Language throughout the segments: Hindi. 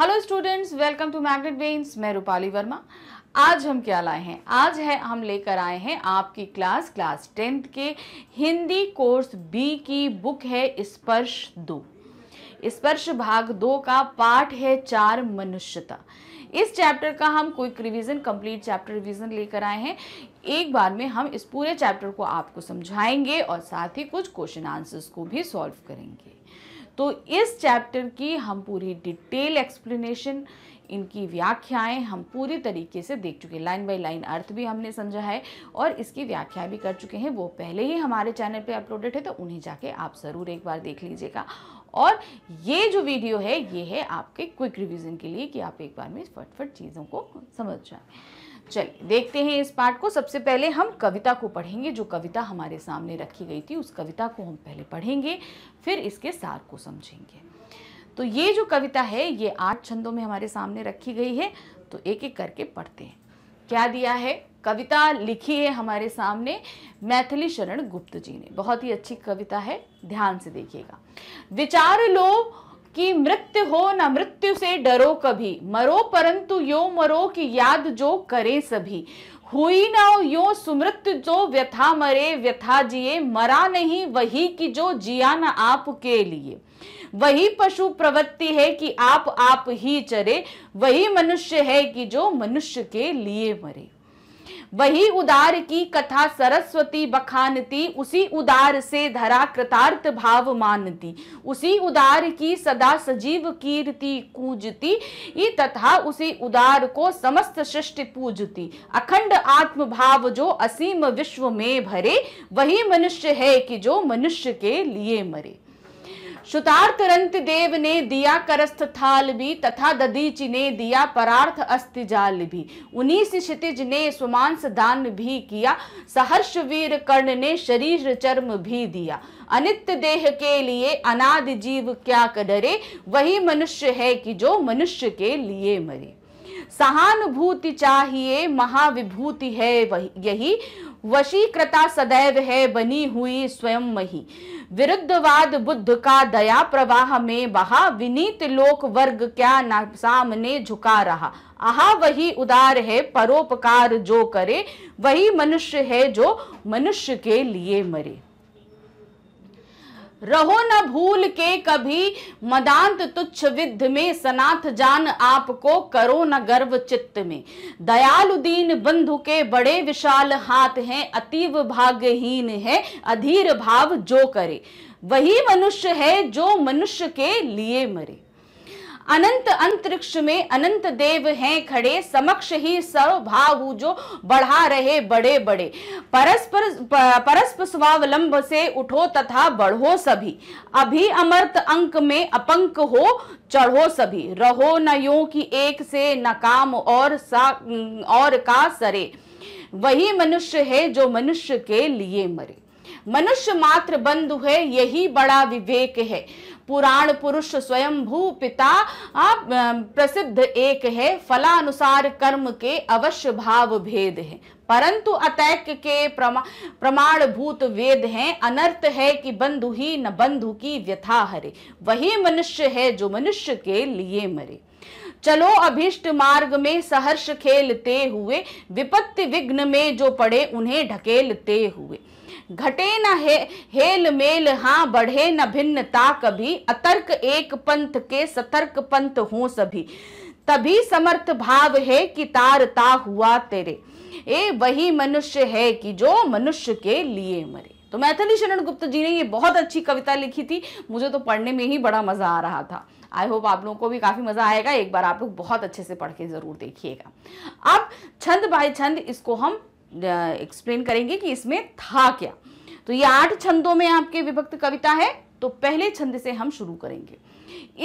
Hello students welcome to Magnet Brains मैं रूपाली वर्मा आज हम क्या लाए हैं आज है हम लेकर आए हैं आपकी क्लास क्लास टेंथ के हिंदी कोर्स बी की बुक है स्पर्श दो स्पर्श भाग दो का पाठ है चार मनुष्यता इस चैप्टर का हम quick revision complete chapter revision लेकर आए हैं एक बार में हम इस पूरे चैप्टर को आपको समझाएंगे और साथ ही कुछ क्वेश्चन आंसर्स को भी सॉल्व करेंगे तो इस चैप्टर की हम पूरी डिटेल एक्सप्लेनेशन इनकी व्याख्याएं हम पूरी तरीके से देख चुके हैं लाइन बाय लाइन अर्थ भी हमने समझा है और इसकी व्याख्या भी कर चुके हैं वो पहले ही हमारे चैनल पे अपलोडेड है तो उन्हें जाके आप ज़रूर एक बार देख लीजिएगा और ये जो वीडियो है ये है आपके क्विक रिविज़न के लिए कि आप एक बार में फटफट चीज़ों को समझ जाएँ चलिए देखते हैं इस पाठ को सबसे पहले हम कविता को पढ़ेंगे जो कविता हमारे सामने रखी गई थी उस कविता को हम पहले पढ़ेंगे फिर इसके सार को समझेंगे तो ये जो कविता है ये आठ छंदों में हमारे सामने रखी गई है तो एक एक करके पढ़ते हैं क्या दिया है कविता लिखी है हमारे सामने मैथिली शरण गुप्त जी ने बहुत ही अच्छी कविता है ध्यान से देखिएगा विचार लो कि मृत्यु हो न मृत्यु से डरो कभी मरो परंतु यो मरो कि याद जो करे सभी हुई ना यो सुमृत जो व्यथा मरे व्यथा जिए मरा नहीं वही कि जो जिया ना आपके लिए वही पशु प्रवृत्ति है कि आप आप ही चरे वही मनुष्य है कि जो मनुष्य के लिए मरे वही उदार की कथा सरस्वती बखानती उसी उदार से धरा कृतार्थ भाव मानती उसी उदार की सदा सजीव कीर्ति कूजती तथा उसी उदार को समस्त सृष्टि पूजती अखंड आत्म भाव जो असीम विश्व में भरे वही मनुष्य है कि जो मनुष्य के लिए मरे सुतार्थ रंत देव ने दिया करस्थ थाल भी तथा ददीच ने दिया परार्थ अस्त जाल भी उन्हीं से क्षितिज ने सुमांस दान भी किया सहर्ष वीर कर्ण ने शरीर चर्म भी दिया अनित्य देह के लिए अनादि जीव क्या कडरे वही मनुष्य है कि जो मनुष्य के लिए मरे सहानुभूति चाहिए महाविभूति है वही यही वशीकृता सदैव है बनी हुई स्वयं मही विरुद्धवाद बुद्ध का दया प्रवाह में बहा विनीत लोक वर्ग क्या ना सामने झुका रहा आहा वही उदार है परोपकार जो करे वही मनुष्य है जो मनुष्य के लिए मरे रहो न भूल के कभी मदांत तुच्छ विद्ध में सनाथ जान आपको करो न गर्व चित्त में दयालु दीन बंधु के बड़े विशाल हाथ हैं अतीव भाग्यहीन है अधीर भाव जो करे वही मनुष्य है जो मनुष्य के लिए मरे अनंत अंतरिक्ष में अनंत देव हैं खड़े समक्ष ही भाव जो बढ़ा रहे बड़े बड़े परस्पर परस्पर स्वावलंब से उठो तथा बढ़ो सभी अभी अमर्त अंक में अपंक हो चढ़ो सभी रहो न यो की एक से नकाम और सा और का सरे वही मनुष्य है जो मनुष्य के लिए मरे मनुष्य मात्र बंधु है यही बड़ा विवेक है पुराण पुरुष स्वयं भू पिता प्रसिद्ध एक है फलानुसार कर्म के अवश्य भाव भेद है परंतु अतैक के प्रमा, प्रमाण भूत वेद हैं अनर्थ है कि बंधु ही न बंधु की व्यथा हरे वही मनुष्य है जो मनुष्य के लिए मरे चलो अभिष्ट मार्ग में सहर्ष खेलते हुए विपत्ति विघ्न में जो पड़े उन्हें ढकेलते हुए घटे न हे हेल मेल हाँ बढ़े न भिन्नता कभी अतर्क एक पंथ के सतर्क पंथ हो सभी तभी समर्थ भाव है कि तारता हुआ तेरे ए वही मनुष्य है कि जो मनुष्य के लिए मरे तो मैथिली शरण गुप्त जी ने ये बहुत अच्छी कविता लिखी थी मुझे तो पढ़ने में ही बड़ा मज़ा आ रहा था आई होप आप लोगों को भी काफ़ी मज़ा आएगा एक बार आप लोग बहुत अच्छे से पढ़ के ज़रूर देखिएगा अब छंद बाय छंद इसको हम एक्सप्लेन करेंगे कि इसमें था क्या तो ये आठ छंदों में आपके विभक्त कविता है तो पहले छंद से हम शुरू करेंगे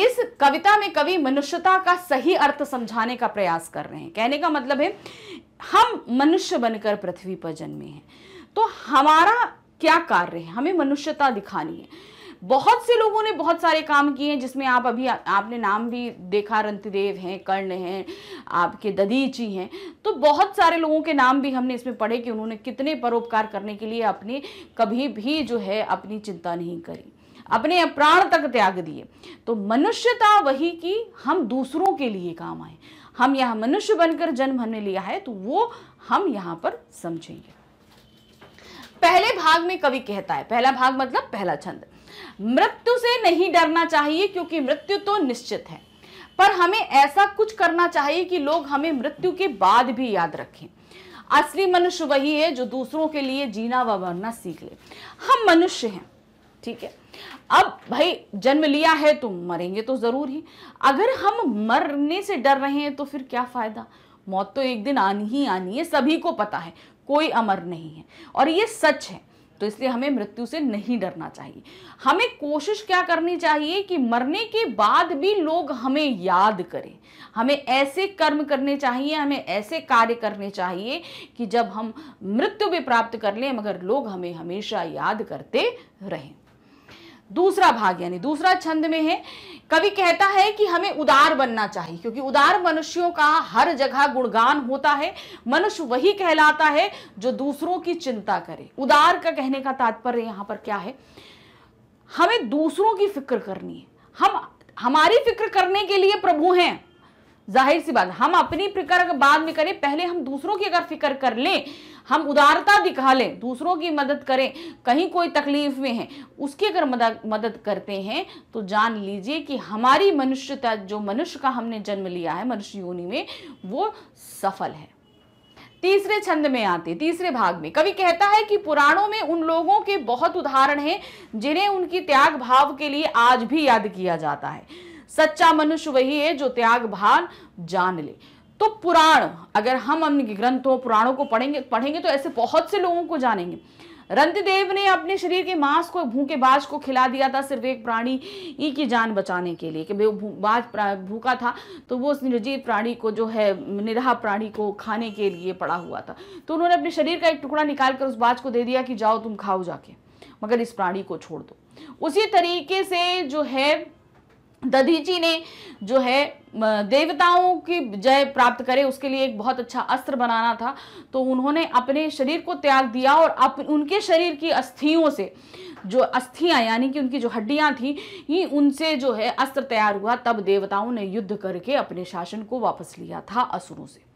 इस कविता में कवि मनुष्यता का सही अर्थ समझाने का प्रयास कर रहे हैं कहने का मतलब है हम मनुष्य बनकर पृथ्वी पर जन्मे हैं तो हमारा क्या कार्य है हमें मनुष्यता दिखानी है बहुत से लोगों ने बहुत सारे काम किए हैं जिसमें आप अभी आ, आपने नाम भी देखा रंतिदेव हैं कर्ण हैं आपके ददीची हैं तो बहुत सारे लोगों के नाम भी हमने इसमें पढ़े कि उन्होंने कितने परोपकार करने के लिए अपने कभी भी जो है अपनी चिंता नहीं करी अपने प्राण तक त्याग दिए तो मनुष्यता वही कि हम दूसरों के लिए काम आए हम यहाँ मनुष्य बनकर जन्म हमने लिया है तो वो हम यहाँ पर समझेंगे पहले भाग में कवि कहता है पहला भाग मतलब पहला छंद मृत्यु से नहीं डरना चाहिए क्योंकि मृत्यु तो निश्चित है पर हमें ऐसा कुछ करना चाहिए कि लोग हमें मृत्यु के बाद भी याद रखें असली मनुष्य वही है जो दूसरों के लिए जीना व मरना सीख ले हम मनुष्य हैं ठीक है अब भाई जन्म लिया है तो मरेंगे तो ज़रूर ही अगर हम मरने से डर रहे हैं तो फिर क्या फ़ायदा मौत तो एक दिन आनी ही आनी है सभी को पता है कोई अमर नहीं है और ये सच है तो इसलिए हमें मृत्यु से नहीं डरना चाहिए हमें कोशिश क्या करनी चाहिए कि मरने के बाद भी लोग हमें याद करें हमें ऐसे कर्म करने चाहिए हमें ऐसे कार्य करने चाहिए कि जब हम मृत्यु भी प्राप्त कर लें मगर लोग हमें हमेशा याद करते रहें दूसरा भाग यानी दूसरा छंद में है कवि कहता है कि हमें उदार बनना चाहिए क्योंकि उदार मनुष्यों का हर जगह गुणगान होता है मनुष्य वही कहलाता है जो दूसरों की चिंता करे उदार का कहने का तात्पर्य यहां पर क्या है हमें दूसरों की फिक्र करनी है हम हमारी फिक्र करने के लिए प्रभु हैं जाहिर सी बात हम अपनी फिक्र बाद में करें पहले हम दूसरों की अगर फिक्र कर लें हम उदारता दिखा लें दूसरों की मदद करें कहीं कोई तकलीफ में है उसकी अगर मदद मदद करते हैं तो जान लीजिए कि हमारी मनुष्यता जो मनुष्य का हमने जन्म लिया है मनुष्य योनि में वो सफल है तीसरे छंद में आते तीसरे भाग में कवि कहता है कि पुराणों में उन लोगों के बहुत उदाहरण हैं जिन्हें उनकी त्याग भाव के लिए आज भी याद किया जाता है सच्चा मनुष्य वही है जो त्याग भान जान ले तो पुराण अगर हम अपने ग्रंथों पुराणों को पढ़ेंगे पढ़ेंगे तो ऐसे बहुत से लोगों को जानेंगे रंतिदेव ने अपने शरीर के मांस को भूखे बाज को खिला दिया था सिर्फ एक प्राणी की जान बचाने के लिए कि बाज भूखा था तो वो उस निर्जीव प्राणी को जो है निराह प्राणी को खाने के लिए पड़ा हुआ था तो उन्होंने अपने शरीर का एक टुकड़ा निकाल कर उस बाज को दे दिया कि जाओ तुम खाओ जाके मगर इस प्राणी को छोड़ दो उसी तरीके से जो है दधीची ने जो है देवताओं की जय प्राप्त करे उसके लिए एक बहुत अच्छा अस्त्र बनाना था तो उन्होंने अपने शरीर को त्याग दिया और अप, उनके शरीर की अस्थियों से जो अस्थियां यानी कि उनकी जो हड्डियां थी ही उनसे जो है अस्त्र तैयार हुआ तब देवताओं ने युद्ध करके अपने शासन को वापस लिया था असुरों से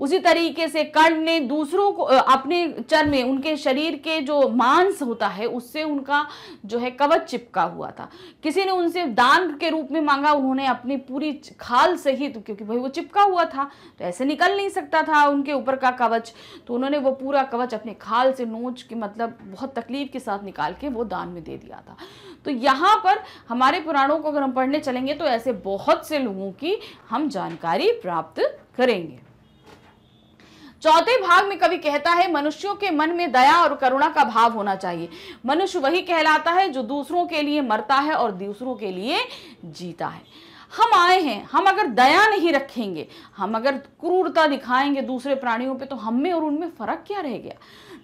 उसी तरीके से कर्ण ने दूसरों को अपने चर में उनके शरीर के जो मांस होता है उससे उनका जो है कवच चिपका हुआ था किसी ने उनसे दान के रूप में मांगा उन्होंने अपनी पूरी खाल सहित तो क्योंकि भाई वो चिपका हुआ था तो ऐसे निकल नहीं सकता था उनके ऊपर का कवच तो उन्होंने वो पूरा कवच अपने खाल से नोच के मतलब बहुत तकलीफ के साथ निकाल के वो दान में दे दिया था तो यहाँ पर हमारे पुराणों को अगर हम पढ़ने चलेंगे तो ऐसे बहुत से लोगों की हम जानकारी प्राप्त करेंगे चौथे भाग में कवि कहता है मनुष्यों के मन में दया और करुणा का भाव होना चाहिए मनुष्य वही कहलाता है जो दूसरों के लिए मरता है और दूसरों के लिए जीता है हम आए हैं हम अगर दया नहीं रखेंगे हम अगर क्रूरता दिखाएंगे दूसरे प्राणियों पे तो हम में और उनमें फ़र्क क्या रह गया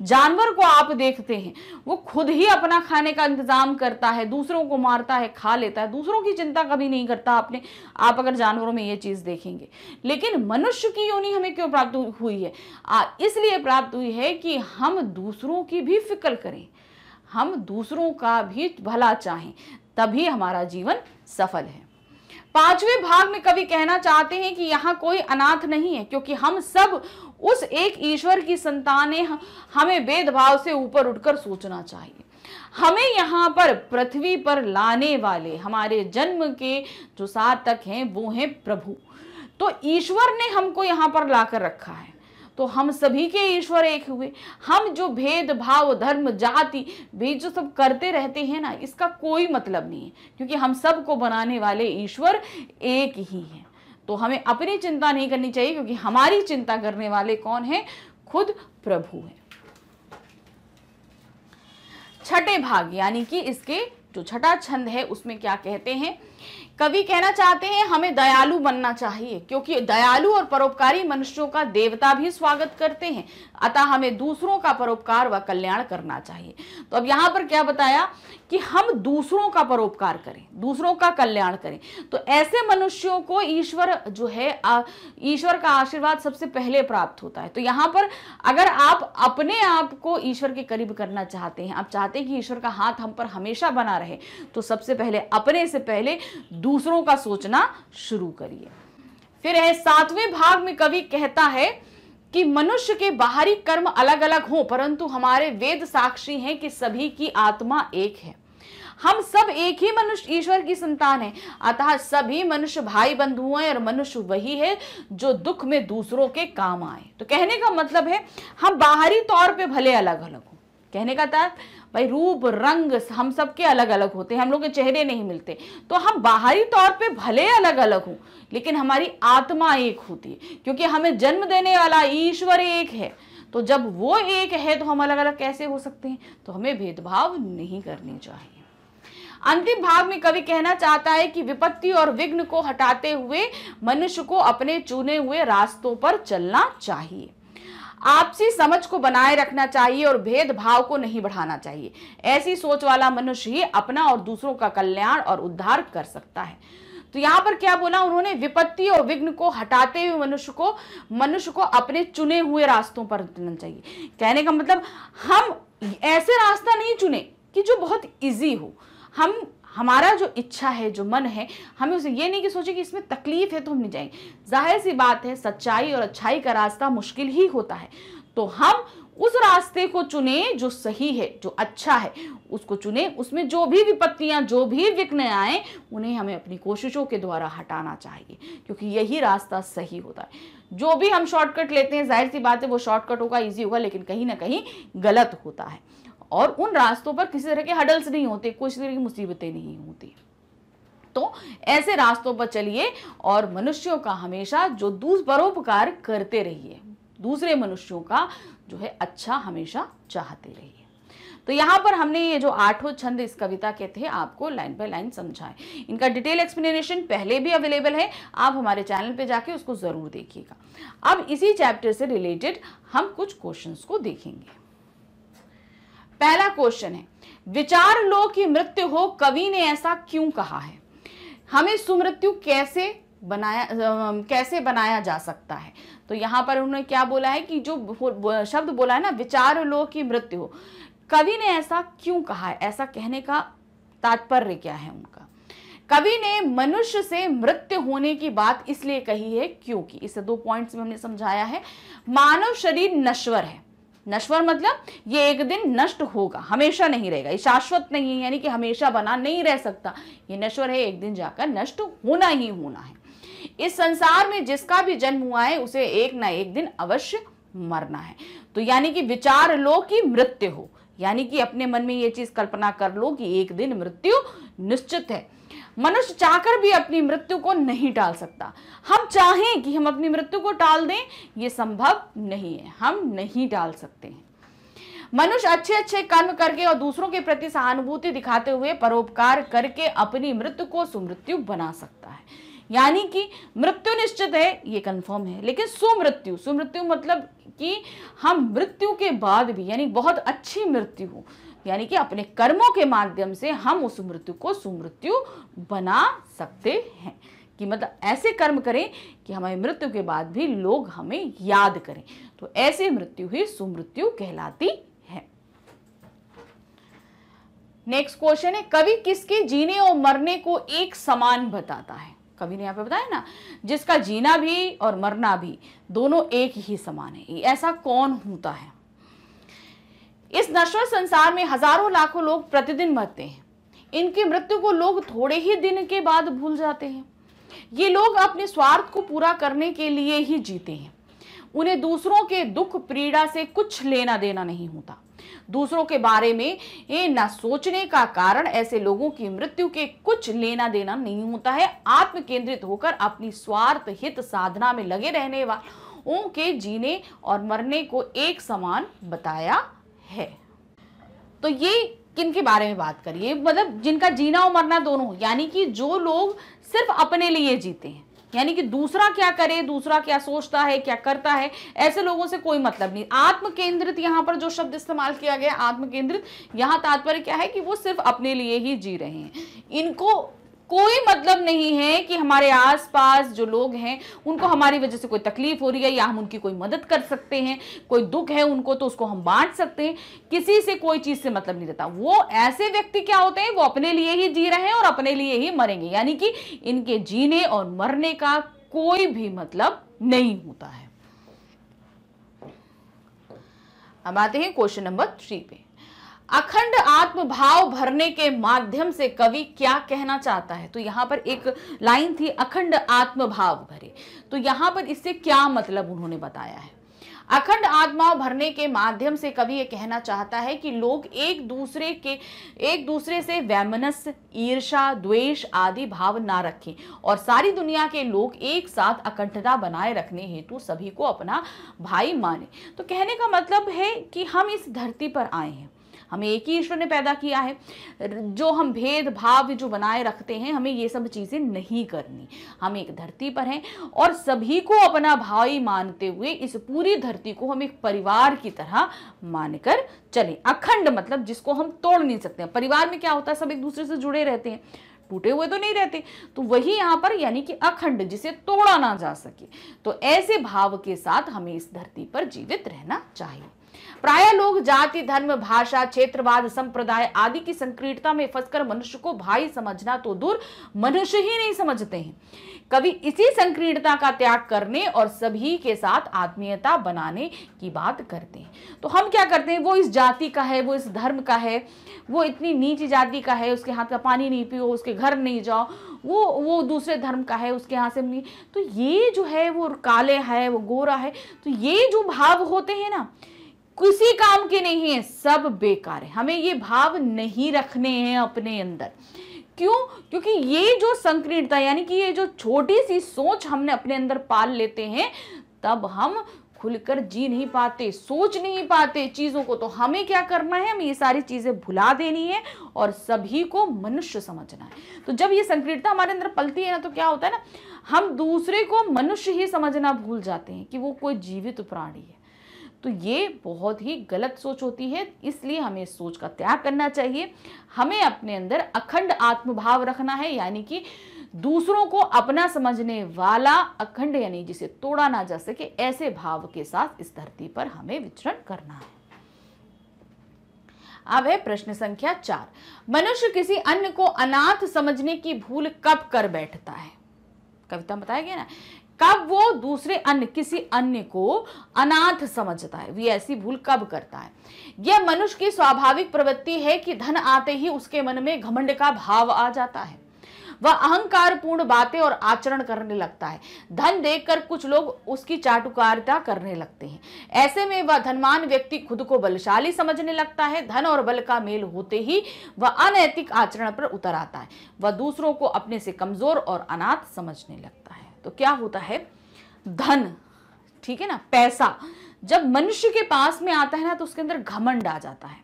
जानवर को आप देखते हैं वो खुद ही अपना खाने का इंतज़ाम करता है दूसरों को मारता है खा लेता है दूसरों की चिंता कभी नहीं करता आपने आप अगर जानवरों में ये चीज़ देखेंगे लेकिन मनुष्य की योनि हमें क्यों प्राप्त हुई है इसलिए प्राप्त हुई है कि हम दूसरों की भी फिक्र करें हम दूसरों का भी भला चाहें तभी हमारा जीवन सफल है पांचवें भाग में कवि कहना चाहते हैं कि यहाँ कोई अनाथ नहीं है क्योंकि हम सब उस एक ईश्वर की संतानें हमें भेदभाव से ऊपर उठकर सोचना चाहिए हमें यहाँ पर पृथ्वी पर लाने वाले हमारे जन्म के जो सार्थक हैं वो हैं प्रभु तो ईश्वर ने हमको यहाँ पर लाकर रखा है तो हम सभी के ईश्वर एक हुए हम जो भेदभाव धर्म जाति भेद जो सब करते रहते हैं ना इसका कोई मतलब नहीं है क्योंकि हम सबको बनाने वाले ईश्वर एक ही हैं तो हमें अपनी चिंता नहीं करनी चाहिए क्योंकि हमारी चिंता करने वाले कौन है खुद प्रभु है छठे भाग यानी कि इसके जो छठा छंद है उसमें क्या कहते हैं कवि कहना चाहते हैं हमें दयालु बनना चाहिए क्योंकि दयालु और परोपकारी मनुष्यों का देवता भी स्वागत करते हैं अतः हमें दूसरों का परोपकार व कल्याण करना चाहिए तो अब यहाँ पर क्या बताया कि हम दूसरों का परोपकार करें दूसरों का कल्याण करें तो ऐसे मनुष्यों को ईश्वर जो है ईश्वर का आशीर्वाद सबसे पहले प्राप्त होता है तो यहां पर अगर आप अपने आप को ईश्वर के करीब करना चाहते हैं आप चाहते हैं कि ईश्वर का हाथ हम पर हमेशा बना रहे तो सबसे पहले अपने से पहले दूसरों का सोचना शुरू करिए फिर है सातवें भाग में कवि कहता है कि मनुष्य के बाहरी कर्म अलग अलग हों परंतु हमारे वेद साक्षी हैं कि सभी की आत्मा एक है हम सब एक ही मनुष्य ईश्वर की संतान है अतः सभी मनुष्य भाई बंधु हैं और मनुष्य वही है जो दुख में दूसरों के काम आए तो कहने का मतलब है हम बाहरी तौर पे भले अलग अलग हों कहने का था भाई रूप रंग हम सबके अलग अलग होते हैं हम लोग के चेहरे नहीं मिलते तो हम बाहरी तौर पे भले अलग अलग हों लेकिन हमारी आत्मा एक होती है क्योंकि हमें जन्म देने वाला ईश्वर एक है तो जब वो एक है तो हम अलग अलग कैसे हो सकते हैं तो हमें भेदभाव नहीं करने चाहिए अंतिम भाग में कवि कहना चाहता है कि विपत्ति और विघ्न को हटाते हुए मनुष्य को अपने चुने हुए रास्तों पर चलना चाहिए आपसी समझ को बनाए रखना चाहिए और भेदभाव को नहीं बढ़ाना चाहिए ऐसी सोच वाला मनुष्य ही अपना और दूसरों का कल्याण और उद्धार कर सकता है तो यहाँ पर क्या बोला उन्होंने विपत्ति और विघ्न को हटाते हुए मनुष्य को मनुष्य को अपने चुने हुए रास्तों पर चलना चाहिए कहने का मतलब हम ऐसे रास्ता नहीं चुने कि जो बहुत इजी हो हम हमारा जो इच्छा है जो मन है हमें उसे ये नहीं कि सोचे कि इसमें तकलीफ है तो हम नहीं जाएंगे जाहिर सी बात है सच्चाई और अच्छाई का रास्ता मुश्किल ही होता है तो हम उस रास्ते को चुने जो सही है जो अच्छा है उसको चुने उसमें जो भी विपत्तियां जो भी विघ्न आए उन्हें हमें अपनी कोशिशों के द्वारा हटाना चाहिए क्योंकि यही रास्ता सही होता है जो भी हम शॉर्टकट लेते हैं जाहिर सी बात है वो शॉर्टकट होगा ईजी होगा लेकिन कहीं ना कहीं गलत होता है और उन रास्तों पर किसी तरह के हडल्स नहीं होते कुछ तरह की मुसीबतें नहीं होती तो ऐसे रास्तों पर चलिए और मनुष्यों का हमेशा जो दूस परोपकार करते रहिए दूसरे मनुष्यों का जो है अच्छा हमेशा चाहते रहिए तो यहाँ पर हमने ये जो आठों छंद इस कविता के थे आपको लाइन बाय लाइन समझाए इनका डिटेल एक्सप्लेनेशन पहले भी अवेलेबल है आप हमारे चैनल पे जाके उसको ज़रूर देखिएगा अब इसी चैप्टर से रिलेटेड हम कुछ क्वेश्चंस को देखेंगे पहला क्वेश्चन है विचार लो कि मृत्यु हो कवि ने ऐसा क्यों कहा है हमें सुमृत्यु कैसे बनाया कैसे बनाया जा सकता है तो यहाँ पर उन्होंने क्या बोला है कि जो शब्द बोला है ना विचार लो कि मृत्यु हो कवि ने ऐसा क्यों कहा है ऐसा कहने का तात्पर्य क्या है उनका कवि ने मनुष्य से मृत्यु होने की बात इसलिए कही है क्योंकि इसे दो पॉइंट्स में हमने समझाया है मानव शरीर नश्वर है नश्वर मतलब ये एक दिन नष्ट होगा हमेशा नहीं रहेगा ये शाश्वत नहीं है यानी कि हमेशा बना नहीं रह सकता ये नश्वर है एक दिन जाकर नष्ट होना ही होना है इस संसार में जिसका भी जन्म हुआ है उसे एक ना एक दिन अवश्य मरना है तो यानी कि विचार लो कि मृत्यु हो यानी कि अपने मन में ये चीज कल्पना कर लो कि एक दिन मृत्यु निश्चित है मनुष्य चाहकर भी अपनी मृत्यु को नहीं टाल सकता हम चाहें कि हम अपनी मृत्यु को टाल दें ये संभव नहीं है हम नहीं टाल सकते हैं मनुष्य अच्छे अच्छे कर्म करके और दूसरों के प्रति सहानुभूति दिखाते हुए परोपकार करके अपनी मृत्यु को सुमृत्यु बना सकता है यानी कि मृत्यु निश्चित है ये कन्फर्म है लेकिन सुमृत्यु सुमृत्यु मतलब कि हम मृत्यु के बाद भी यानी बहुत अच्छी मृत्यु हो यानी कि अपने कर्मों के माध्यम से हम उस मृत्यु को सुमृत्यु बना सकते हैं कि मतलब ऐसे कर्म करें कि हमारी मृत्यु के बाद भी लोग हमें याद करें तो ऐसी मृत्यु ही सुमृत्यु कहलाती है नेक्स्ट क्वेश्चन है कवि किसके जीने और मरने को एक समान बताता है कवि ने यहाँ पे बताया ना जिसका जीना भी और मरना भी दोनों एक ही समान है ऐसा कौन होता है इस नश्वर संसार में हजारों लाखों लोग प्रतिदिन मरते हैं इनकी मृत्यु को लोग थोड़े ही दिन के बाद भूल जाते हैं ये लोग अपने स्वार्थ को पूरा करने के लिए ही जीते हैं उन्हें दूसरों के दुख पीड़ा से कुछ लेना देना नहीं होता दूसरों के बारे में ये न सोचने का कारण ऐसे लोगों की मृत्यु के कुछ लेना देना नहीं होता है आत्म केंद्रित होकर अपनी स्वार्थ हित साधना में लगे रहने वालों के जीने और मरने को एक समान बताया है तो ये किन के बारे में बात करिए मतलब जिनका जीना और मरना दोनों यानी कि जो लोग सिर्फ अपने लिए जीते हैं यानी कि दूसरा क्या करे दूसरा क्या सोचता है क्या करता है ऐसे लोगों से कोई मतलब नहीं आत्म केंद्रित यहाँ पर जो शब्द इस्तेमाल किया गया आत्म केंद्रित यहाँ तात्पर्य क्या है कि वो सिर्फ अपने लिए ही जी रहे हैं इनको कोई मतलब नहीं है कि हमारे आसपास जो लोग हैं उनको हमारी वजह से कोई तकलीफ हो रही है या हम उनकी कोई मदद कर सकते हैं कोई दुख है उनको तो उसको हम बांट सकते हैं किसी से कोई चीज से मतलब नहीं रहता वो ऐसे व्यक्ति क्या होते हैं वो अपने लिए ही जी रहे हैं और अपने लिए ही मरेंगे यानी कि इनके जीने और मरने का कोई भी मतलब नहीं होता है हम आते हैं क्वेश्चन नंबर थ्री पे अखंड आत्मभाव भरने के माध्यम से कवि क्या कहना चाहता है तो यहाँ पर एक लाइन थी अखंड आत्मभाव भरे तो यहाँ पर इससे क्या मतलब उन्होंने बताया है अखंड आत्मा भरने के माध्यम से कवि यह कहना चाहता है कि लोग एक दूसरे के एक दूसरे से वैमनस ईर्षा द्वेष आदि भाव ना रखें और सारी दुनिया के लोग एक साथ अखंडता बनाए रखने हेतु सभी को अपना भाई माने तो कहने का मतलब है कि हम इस धरती पर आए हैं हमें एक ही ईश्वर ने पैदा किया है जो हम भेदभाव जो बनाए रखते हैं हमें ये सब चीज़ें नहीं करनी हम एक धरती पर हैं और सभी को अपना भाई मानते हुए इस पूरी धरती को हम एक परिवार की तरह मानकर चलें अखंड मतलब जिसको हम तोड़ नहीं सकते परिवार में क्या होता है सब एक दूसरे से जुड़े रहते हैं टूटे हुए तो नहीं रहते तो वही यहाँ पर यानी कि अखंड जिसे तोड़ा ना जा सके तो ऐसे भाव के साथ हमें इस धरती पर जीवित रहना चाहिए प्राय लोग जाति धर्म भाषा क्षेत्रवाद संप्रदाय आदि की संकीर्णता में फंसकर मनुष्य को भाई समझना तो दूर मनुष्य ही नहीं समझते हैं कवि इसी संकीर्णता का त्याग करने और सभी के साथ आत्मीयता बनाने की बात करते हैं तो हम क्या करते हैं वो इस जाति का है वो इस धर्म का है वो इतनी नीच जाति का है उसके हाथ का पानी नहीं पियो उसके घर नहीं जाओ वो वो दूसरे धर्म का है उसके यहाँ से नहीं तो ये जो है वो काले है वो गोरा है तो ये जो भाव होते हैं ना किसी काम के नहीं है सब बेकार है हमें ये भाव नहीं रखने हैं अपने अंदर क्यों क्योंकि ये जो संकीर्णता यानी कि ये जो छोटी सी सोच हमने अपने अंदर पाल लेते हैं तब हम खुलकर जी नहीं पाते सोच नहीं पाते चीज़ों को तो हमें क्या करना है हमें ये सारी चीज़ें भुला देनी है और सभी को मनुष्य समझना है तो जब ये संकीर्णता हमारे अंदर पलती है ना तो क्या होता है ना हम दूसरे को मनुष्य ही समझना भूल जाते हैं कि वो कोई जीवित प्राणी है तो ये बहुत ही गलत सोच होती है इसलिए हमें इस सोच का त्याग करना चाहिए हमें अपने अंदर अखंड आत्मभाव रखना है यानी कि दूसरों को अपना समझने वाला अखंड यानी जिसे तोड़ा ना जा सके ऐसे भाव के साथ इस धरती पर हमें विचरण करना है अब है प्रश्न संख्या चार मनुष्य किसी अन्य को अनाथ समझने की भूल कब कर बैठता है कविता बताया गया ना कब वो दूसरे अन्य किसी अन्य को अनाथ समझता है वी ऐसी भूल कब करता है यह मनुष्य की स्वाभाविक प्रवृत्ति है कि धन आते ही उसके मन में घमंड का भाव आ जाता है वह अहंकार पूर्ण बातें और आचरण करने लगता है धन देखकर कुछ लोग उसकी चाटुकारिता करने लगते हैं ऐसे में वह धनवान व्यक्ति खुद को बलशाली समझने लगता है धन और बल का मेल होते ही वह अनैतिक आचरण पर उतर आता है वह दूसरों को अपने से कमजोर और अनाथ समझने लगता है तो क्या होता है धन ठीक है ना पैसा जब मनुष्य के पास में आता है ना तो उसके अंदर घमंड आ जाता है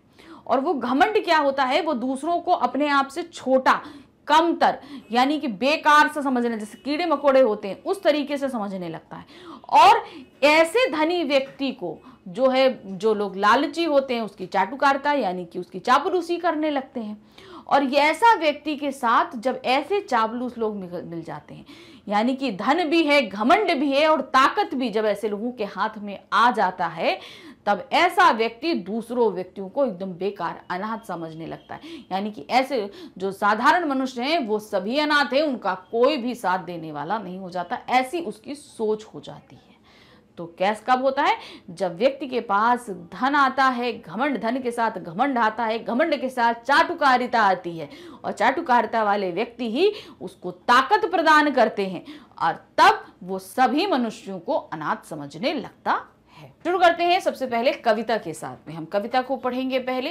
और वो घमंड क्या होता है वो दूसरों को अपने आप से छोटा कमतर यानी कि बेकार से समझने जैसे कीड़े मकोड़े होते हैं उस तरीके से समझने लगता है और ऐसे धनी व्यक्ति को जो है जो लोग लालची होते हैं उसकी चाटुकारता यानी कि उसकी चापलूसी करने लगते हैं और ये ऐसा व्यक्ति के साथ जब ऐसे चापलूस लोग मिल जाते हैं यानी कि धन भी है घमंड भी है और ताकत भी जब ऐसे लोगों के हाथ में आ जाता है तब ऐसा व्यक्ति दूसरों व्यक्तियों को एकदम बेकार अनाथ समझने लगता है यानी कि ऐसे जो साधारण मनुष्य हैं वो सभी अनाथ हैं उनका कोई भी साथ देने वाला नहीं हो जाता ऐसी उसकी सोच हो जाती है तो कैश कब होता है जब व्यक्ति के पास धन आता है घमंड धन के साथ घमंड आता है घमंड के साथ चाटुकारिता आती है और चाटुकारिता वाले व्यक्ति ही उसको ताकत प्रदान करते हैं और तब वो सभी मनुष्यों को अनाथ समझने लगता है शुरू करते हैं सबसे पहले कविता के साथ में हम कविता को पढ़ेंगे पहले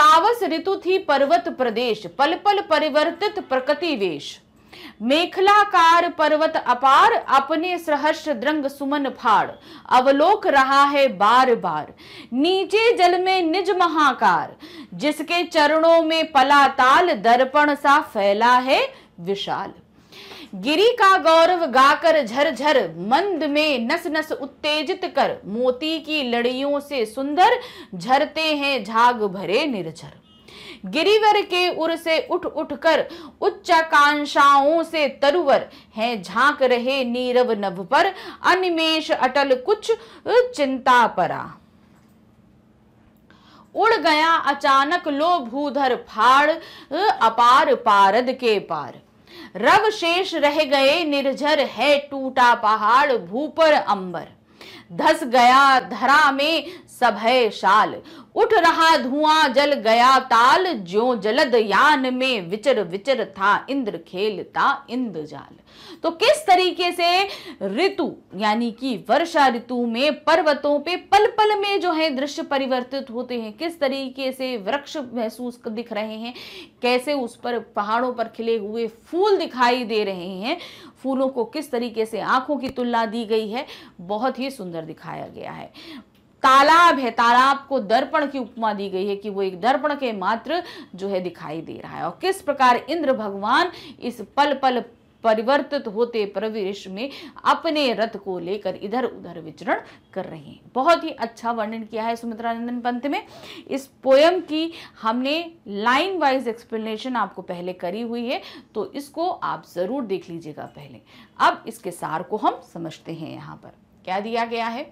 पावस ऋतु थी पर्वत प्रदेश पल पल परिवर्तित प्रकृति वेश मेखलाकार पर्वत अपार अपने सहर्ष द्रंग सुमन फाड़ अवलोक रहा है बार बार नीचे जल में निज महाकार जिसके चरणों में पलाताल दर्पण सा फैला है विशाल गिरी का गौरव गाकर झरझर मंद में नस नस उत्तेजित कर मोती की लड़ियों से सुंदर झरते हैं झाग भरे निर्झर गिरिवर के उर से उठ उठकर उच्चाकांक्षाओं से तरुवर हैं झांक रहे नीरव नभ पर अनिमेश अटल कुछ चिंता परा उड़ गया अचानक लो भूधर फाड़ अपार पारद के पार रव शेष रह गए निर्जर है टूटा पहाड़ भूपर अंबर धस गया धरा में सभय शाल उठ रहा धुआं जल गया ताल जो जलद यान में विचर विचर था इंद्र खेलता इंद्र जाल तो किस तरीके से ऋतु यानी कि वर्षा ऋतु में पर्वतों पे पल पल में जो है दृश्य परिवर्तित होते हैं किस तरीके से वृक्ष महसूस दिख रहे हैं कैसे उस पर पहाड़ों पर खिले हुए फूल दिखाई दे रहे हैं फूलों को किस तरीके से आंखों की तुलना दी गई है बहुत ही सुंदर दिखाया गया है तालाब है तालाब को दर्पण की उपमा दी गई है कि वो एक दर्पण के मात्र जो है दिखाई दे रहा है और किस प्रकार इंद्र भगवान इस पल पल परिवर्तित होते प्रवेश में अपने रथ को लेकर इधर उधर विचरण कर रहे हैं बहुत ही अच्छा वर्णन किया है सुमित्रानंदन पंत में इस पोयम की हमने लाइन वाइज एक्सप्लेनेशन आपको पहले करी हुई है तो इसको आप ज़रूर देख लीजिएगा पहले अब इसके सार को हम समझते हैं यहाँ पर क्या दिया गया है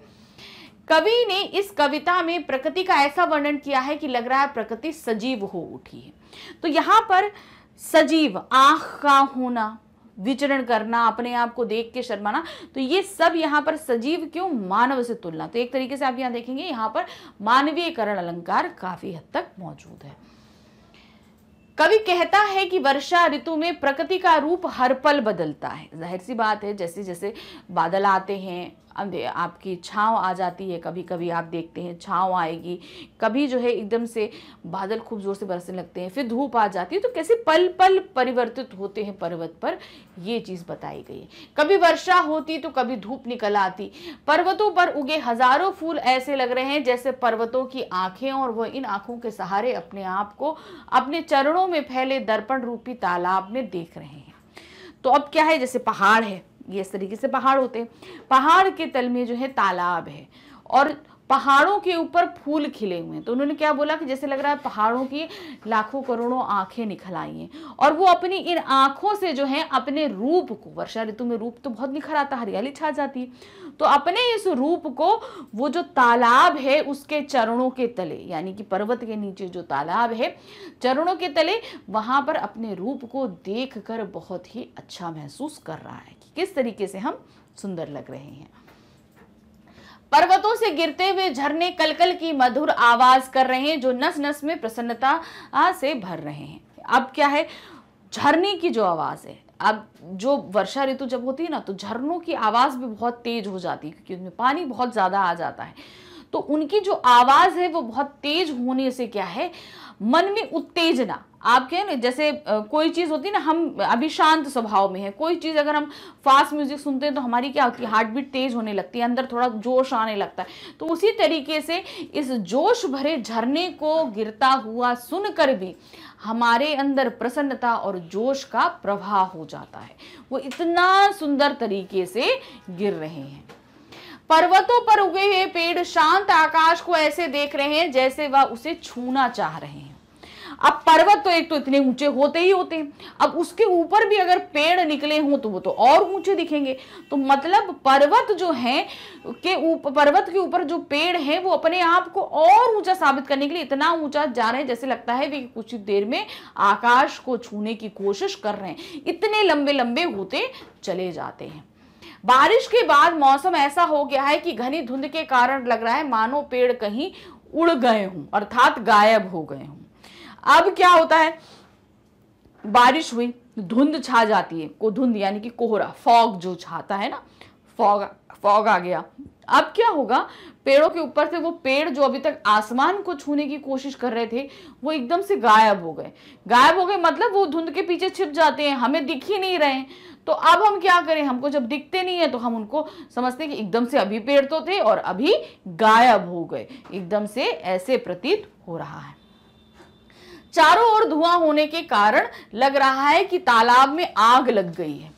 कवि ने इस कविता में प्रकृति का ऐसा वर्णन किया है कि लग रहा है प्रकृति सजीव हो उठी है तो यहाँ पर सजीव आंख का होना विचरण करना अपने आप को देख के शर्माना तो ये सब यहाँ पर सजीव क्यों मानव से तुलना तो एक तरीके से आप यहाँ देखेंगे यहाँ पर मानवीयकरण अलंकार काफी हद तक मौजूद है कवि कहता है कि वर्षा ऋतु में प्रकृति का रूप हर पल बदलता है जाहिर सी बात है जैसे जैसे बादल आते हैं आपकी छाँव आ जाती है कभी कभी आप देखते हैं छाँव आएगी कभी जो है एकदम से बादल खूब ज़ोर से बरसने लगते हैं फिर धूप आ जाती है तो कैसे पल पल परिवर्तित होते हैं पर्वत पर ये चीज़ बताई गई है कभी वर्षा होती तो कभी धूप निकल आती पर्वतों पर उगे हज़ारों फूल ऐसे लग रहे हैं जैसे पर्वतों की आँखें और वह इन आँखों के सहारे अपने आप को अपने चरणों में फैले दर्पण रूपी तालाब में देख रहे हैं तो अब क्या है जैसे पहाड़ है इस तरीके से पहाड़ होते हैं पहाड़ के तल में जो है तालाब है और पहाड़ों के ऊपर फूल खिले हुए हैं तो उन्होंने क्या बोला कि जैसे लग रहा है पहाड़ों की लाखों करोड़ों आंखें निखल आई हैं और वो अपनी इन आंखों से जो है अपने रूप को वर्षा ऋतु में रूप तो बहुत निखर आता हरियाली छा जाती है तो अपने इस रूप को वो जो तालाब है उसके चरणों के तले यानी कि पर्वत के नीचे जो तालाब है चरणों के तले वहाँ पर अपने रूप को देख कर बहुत ही अच्छा महसूस कर रहा है कि किस तरीके से हम सुंदर लग रहे हैं पर्वतों से गिरते हुए झरने कलकल की मधुर आवाज कर रहे हैं जो नस नस में प्रसन्नता से भर रहे हैं अब क्या है झरने की जो आवाज़ है अब जो वर्षा ऋतु जब होती है ना तो झरनों की आवाज़ भी बहुत तेज़ हो जाती है क्योंकि उनमें पानी बहुत ज़्यादा आ जाता है तो उनकी जो आवाज़ है वो बहुत तेज होने से क्या है मन में उत्तेजना आपके ना जैसे कोई चीज़ होती है ना हम अभी शांत स्वभाव में है कोई चीज़ अगर हम फास्ट म्यूजिक सुनते हैं तो हमारी क्या होती है हार्ट बीट तेज होने लगती है अंदर थोड़ा जोश आने लगता है तो उसी तरीके से इस जोश भरे झरने को गिरता हुआ सुनकर भी हमारे अंदर प्रसन्नता और जोश का प्रवाह हो जाता है वो इतना सुंदर तरीके से गिर रहे हैं पर्वतों पर उगे हुए पेड़ शांत आकाश को ऐसे देख रहे हैं जैसे वह उसे छूना चाह रहे हैं अब पर्वत तो एक तो इतने ऊंचे होते ही होते हैं अब उसके ऊपर भी अगर पेड़ निकले हों तो वो तो और ऊंचे दिखेंगे तो मतलब पर्वत जो है के ऊपर पर्वत के ऊपर जो पेड़ है वो अपने आप को और ऊंचा साबित करने के लिए इतना ऊंचा जा रहे हैं जैसे लगता है वे कुछ देर में आकाश को छूने की कोशिश कर रहे हैं इतने लंबे लंबे होते चले जाते हैं बारिश के बाद मौसम ऐसा हो गया है कि घनी धुंध के कारण लग रहा है मानो पेड़ कहीं उड़ गए हूं अर्थात गायब हो गए हूं अब क्या होता है बारिश हुई धुंध छा जाती है को धुंध यानी कि कोहरा फॉग जो छाता है ना फॉग फॉग आ गया अब क्या होगा पेड़ों के ऊपर से वो पेड़ जो अभी तक आसमान को छूने की कोशिश कर रहे थे वो एकदम से गायब हो गए गायब हो गए मतलब वो धुंध के पीछे छिप जाते हैं हमें दिख ही नहीं रहे तो अब हम क्या करें हमको जब दिखते नहीं है तो हम उनको समझते हैं कि एकदम से अभी पेड़ तो थे और अभी गायब हो गए एकदम से ऐसे प्रतीत हो रहा है चारों ओर धुआं होने के कारण लग रहा है कि तालाब में आग लग गई है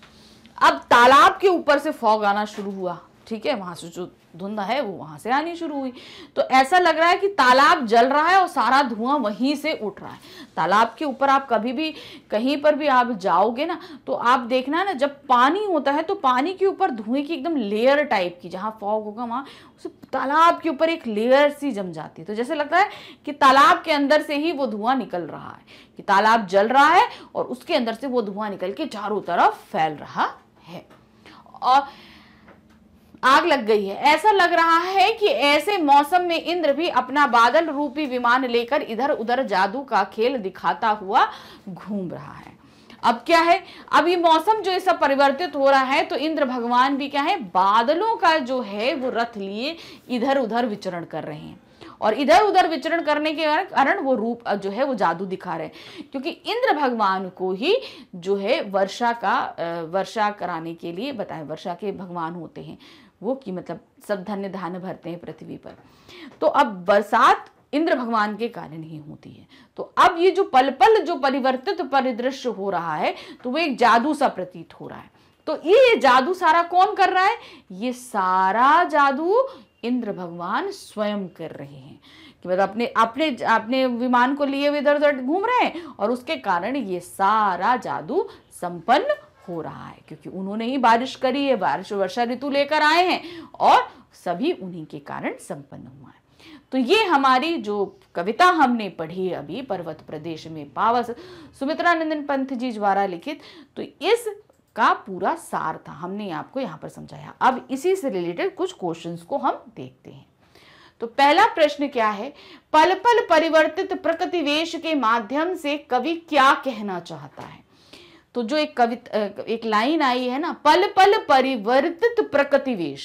अब तालाब के ऊपर से फॉग आना शुरू हुआ ठीक है वहां से जो धुंध है वो वहां से आनी शुरू हुई तो ऐसा लग रहा है कि तालाब जल रहा है और सारा धुआं वहीं से उठ रहा है तालाब के ऊपर आप कभी भी कहीं पर भी आप जाओगे ना तो आप देखना ना जब पानी होता है तो पानी के ऊपर धुएं की एकदम लेयर टाइप की जहां फॉग होगा वहां उसे तालाब के ऊपर एक लेयर सी जम जाती है तो जैसे लगता है कि तालाब के अंदर से ही वो धुआं निकल रहा है कि तालाब जल रहा है और उसके अंदर से वो धुआं निकल के चारों तरफ फैल रहा है और आग लग गई है ऐसा लग रहा है कि ऐसे मौसम में इंद्र भी अपना बादल रूपी विमान लेकर इधर उधर जादू का खेल दिखाता हुआ घूम रहा है अब क्या है अब ये मौसम जो ऐसा परिवर्तित हो रहा है तो इंद्र भगवान भी क्या है बादलों का जो है वो रथ लिए इधर उधर विचरण कर रहे हैं और इधर उधर विचरण करने के कारण वो रूप जो है वो जादू दिखा रहे हैं क्योंकि इंद्र भगवान को ही जो है वर्षा का वर्षा कराने के लिए बताएं वर्षा के भगवान होते हैं वो कि मतलब सब धन्य धान भरते हैं पृथ्वी पर तो अब बरसात इंद्र भगवान के कारण ही होती है तो अब ये जो पल पल जो परिवर्तित परिदृश्य हो रहा है तो वो एक जादू सा प्रतीत हो रहा है तो ये जादू सारा कौन कर रहा है ये सारा जादू इंद्र भगवान स्वयं कर रहे हैं कि मतलब अपने अपने अपने विमान को लिए इधर उधर घूम रहे हैं और उसके कारण ये सारा जादू संपन्न हो रहा है क्योंकि उन्होंने ही बारिश करी है बारिश वर्षा ऋतु लेकर आए हैं और सभी उन्हीं के कारण संपन्न हुआ है तो ये हमारी जो कविता हमने पढ़ी अभी पर्वत प्रदेश में पावस सुमित्रा नंदन पंथ जी द्वारा लिखित तो इस का पूरा सार था हमने आपको यहाँ पर समझाया अब इसी से रिलेटेड कुछ क्वेश्चंस को हम देखते हैं तो पहला प्रश्न क्या है पल पल परिवर्तित प्रकृति वेश के माध्यम से कवि क्या कहना चाहता है तो जो एक कविता एक लाइन आई है ना पल पल परिवर्तित प्रकृतिवेश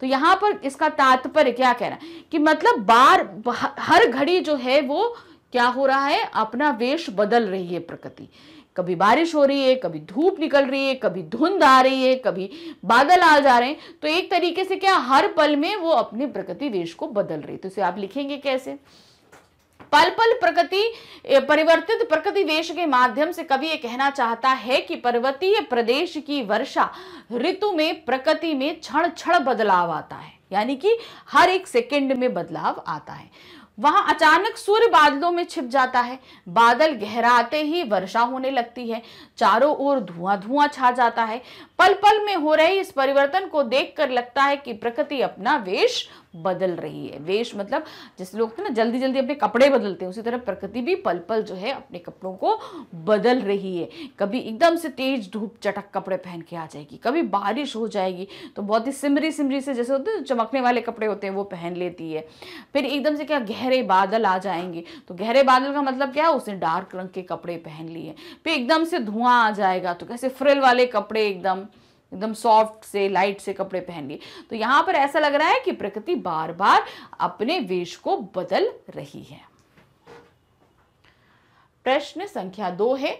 तो यहाँ पर इसका तात्पर्य क्या कह रहा है कि मतलब बार हर घड़ी जो है वो क्या हो रहा है अपना वेश बदल रही है प्रकृति कभी बारिश हो रही है कभी धूप निकल रही है कभी धुंध आ रही है कभी बादल आ जा रहे हैं तो एक तरीके से क्या हर पल में वो अपने प्रकृति वेश को बदल रही है तो इसे आप लिखेंगे कैसे पल पल प्रकृति परिवर्तित प्रकृति वेश के माध्यम से कवि ये कहना चाहता है कि पर्वतीय प्रदेश की वर्षा ऋतु में प्रकृति में क्षण क्षण बदलाव आता है यानी कि हर एक सेकेंड में बदलाव आता है वहां अचानक सूर्य बादलों में छिप जाता है बादल गहराते ही वर्षा होने लगती है चारों ओर धुआं धुआं छा जाता है पल पल में हो रहे इस परिवर्तन को देखकर लगता है कि प्रकृति अपना वेश बदल रही है वेश मतलब जैसे लोग ना जल्दी जल्दी अपने कपड़े बदलते हैं उसी तरह प्रकृति भी पल पल जो है अपने कपड़ों को बदल रही है कभी एकदम से तेज धूप चटक कपड़े पहन के आ जाएगी कभी बारिश हो जाएगी तो बहुत ही सिमरी सिमरी से जैसे होते हैं चमकने वाले कपड़े होते हैं वो पहन लेती है फिर एकदम से क्या गहरे बादल आ जाएंगे तो गहरे बादल का मतलब क्या है उसने डार्क रंग के कपड़े पहन लिए फिर एकदम से धुआं आ जाएगा तो कैसे फ्रिल वाले कपड़े एकदम एकदम सॉफ्ट से लाइट से कपड़े पहन लिए तो यहाँ पर ऐसा लग रहा है कि प्रकृति बार बार अपने वेश को बदल रही है प्रश्न संख्या दो है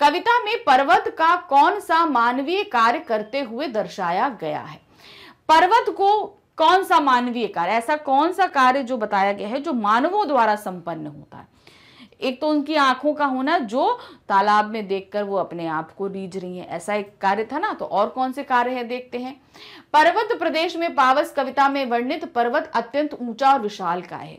कविता में पर्वत का कौन सा मानवीय कार्य करते हुए दर्शाया गया है पर्वत को कौन सा मानवीय कार्य ऐसा कौन सा कार्य जो बताया गया है जो मानवों द्वारा संपन्न होता है एक तो उनकी आंखों का होना जो तालाब में देखकर वो अपने आप को रीझ रही हैं ऐसा एक कार्य था ना तो और कौन से कार्य है देखते हैं पर्वत प्रदेश में पावस कविता में वर्णित पर्वत अत्यंत ऊंचा और विशाल का है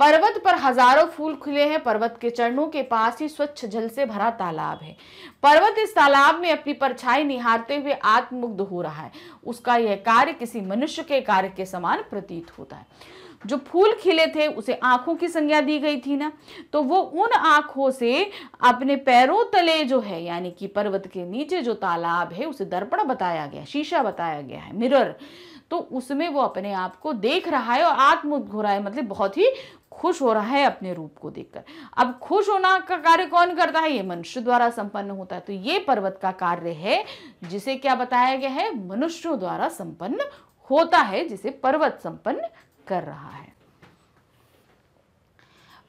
पर्वत पर हजारों फूल खुले हैं पर्वत के चरणों के पास ही स्वच्छ जल से भरा तालाब है पर्वत इस तालाब में अपनी परछाई निहारते हुए आत्मुग्ध हो रहा है उसका यह कार्य किसी मनुष्य के कार्य के समान प्रतीत होता है जो फूल खिले थे उसे आंखों की संज्ञा दी गई थी ना तो वो उन आंखों से अपने पैरों तले जो है यानी कि पर्वत के नीचे जो तालाब है उसे दर्पण बताया गया शीशा बताया गया है मिरर तो उसमें वो अपने आप को देख रहा है और आत्म घोरा है मतलब बहुत ही खुश हो रहा है अपने रूप को देखकर अब खुश होना का कार्य कौन करता है ये मनुष्य द्वारा संपन्न होता है तो ये पर्वत का कार्य है जिसे क्या बताया गया है मनुष्यों द्वारा संपन्न होता है जिसे पर्वत संपन्न कर रहा है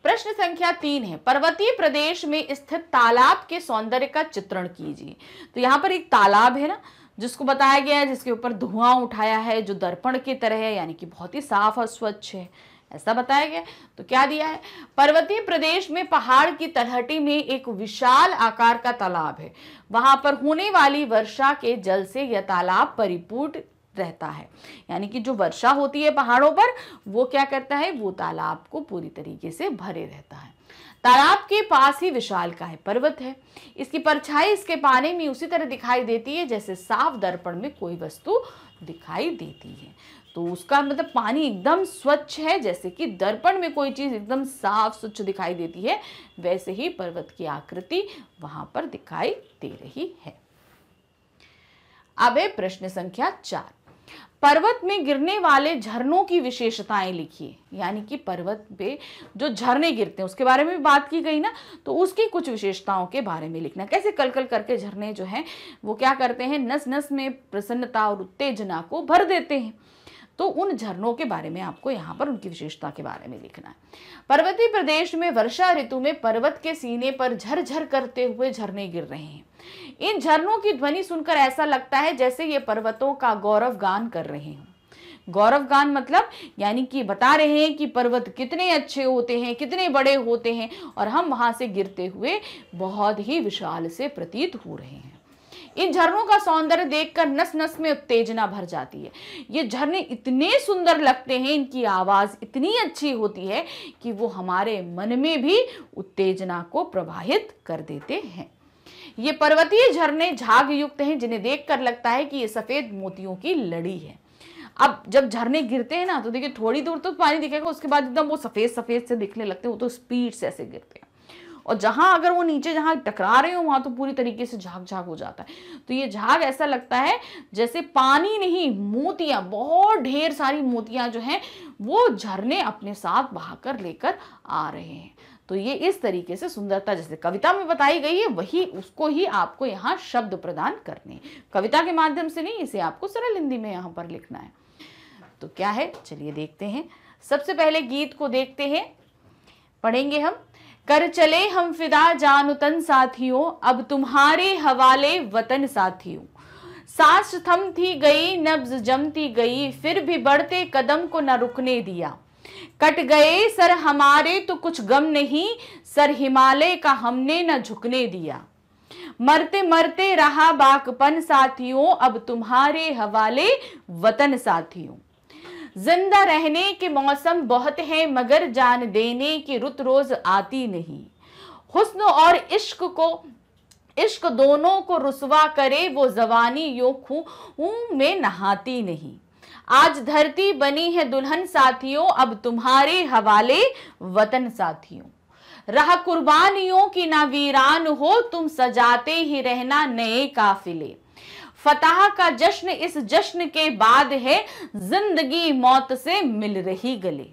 प्रश्न संख्या तीन है पर्वतीय प्रदेश में स्थित तालाब के सौंदर्य का चित्रण कीजिए तो यहां पर एक तालाब है ना जिसको बताया गया है जिसके ऊपर धुआं उठाया है जो दर्पण की तरह है यानी कि बहुत ही साफ और स्वच्छ है ऐसा बताया गया तो क्या दिया है पर्वतीय प्रदेश में पहाड़ की तलहटी में एक विशाल आकार का तालाब है वहां पर होने वाली वर्षा के जल से यह तालाब परिपूर्ण रहता है यानी कि जो वर्षा होती है पहाड़ों पर वो क्या करता है वो तालाब को पूरी तरीके से भरे रहता है तालाब के पास ही विशाल का है पर्वत है इसकी परछाई इसके पानी में उसी तरह दिखाई देती है जैसे साफ दर्पण में कोई वस्तु दिखाई देती है तो उसका मतलब पानी एकदम स्वच्छ है जैसे कि दर्पण में कोई चीज़ एकदम साफ स्वच्छ दिखाई देती है वैसे ही पर्वत की आकृति वहां पर दिखाई दे रही है अब है प्रश्न संख्या चार पर्वत में गिरने वाले झरनों की विशेषताएं लिखिए यानी कि पर्वत पे जो झरने गिरते हैं उसके बारे में भी बात की गई ना तो उसकी कुछ विशेषताओं के बारे में लिखना कैसे कल कल करके झरने जो हैं वो क्या करते हैं नस नस में प्रसन्नता और उत्तेजना को भर देते हैं तो उन झरनों के बारे में आपको यहाँ पर उनकी विशेषता के बारे में लिखना है पर्वतीय प्रदेश में वर्षा ऋतु में पर्वत के सीने पर झरझर करते हुए झरने गिर रहे हैं इन झरनों की ध्वनि सुनकर ऐसा लगता है जैसे ये पर्वतों का गौरव गान कर रहे हैं गौरव गान मतलब यानी कि बता रहे हैं कि पर्वत कितने अच्छे होते हैं कितने बड़े होते हैं और हम वहां से गिरते हुए बहुत ही विशाल से प्रतीत हो रहे हैं इन झरनों का सौंदर्य देखकर नस नस में उत्तेजना भर जाती है ये झरने इतने सुंदर लगते हैं इनकी आवाज़ इतनी अच्छी होती है कि वो हमारे मन में भी उत्तेजना को प्रवाहित कर देते हैं ये पर्वतीय झरने झाग युक्त हैं जिन्हें देखकर लगता है कि ये सफ़ेद मोतियों की लड़ी है अब जब झरने गिरते हैं ना तो देखिए थोड़ी दूर तो पानी दिखेगा उसके बाद एकदम वो सफ़ेद सफ़ेद से दिखने लगते हैं वो तो स्पीड से ऐसे गिरते हैं और जहाँ अगर वो नीचे जहाँ टकरा रहे हो वहाँ तो पूरी तरीके से झाग झाग हो जाता है तो ये झाग ऐसा लगता है जैसे पानी नहीं मोतियाँ बहुत ढेर सारी मोतियाँ जो हैं वो झरने अपने साथ बहाकर लेकर आ रहे हैं तो ये इस तरीके से सुंदरता जैसे कविता में बताई गई है वही उसको ही आपको यहाँ शब्द प्रदान करने कविता के माध्यम से नहीं इसे आपको सरल हिंदी में यहाँ पर लिखना है तो क्या है चलिए देखते हैं सबसे पहले गीत को देखते हैं पढ़ेंगे हम कर चले हम फिदा जान तन साथियों अब तुम्हारे हवाले वतन साथियों सांस थी गई नब्ज जमती गई फिर भी बढ़ते कदम को न रुकने दिया कट गए सर हमारे तो कुछ गम नहीं सर हिमालय का हमने न झुकने दिया मरते मरते रहा बाकपन साथियों अब तुम्हारे हवाले वतन साथियों जिंदा रहने के मौसम बहुत हैं मगर जान देने की रुत रोज आती नहीं हुस्न और इश्क को इश्क दोनों को रुसवा करे वो जवानी यो खूँ में नहाती नहीं आज धरती बनी है दुल्हन साथियों अब तुम्हारे हवाले वतन साथियों रहा कुर्बानियों की ना वीरान हो तुम सजाते ही रहना नए काफिले फताह का जश्न इस जश्न के बाद है जिंदगी मौत से मिल रही गले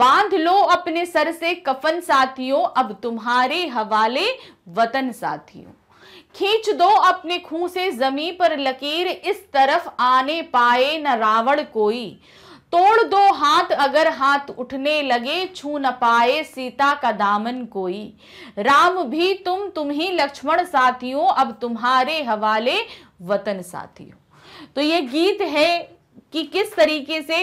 बांध लो अपने सर से कफन साथियों अब तुम्हारे हवाले वतन साथियों खींच दो अपने खूह से जमी पर लकीर इस तरफ आने पाए न रावण कोई तोड़ दो हाथ अगर हाथ उठने लगे छू न पाए सीता का दामन कोई राम भी तुम तुम ही लक्ष्मण साथियों अब तुम्हारे हवाले वतन साथियों तो ये गीत है कि किस तरीके से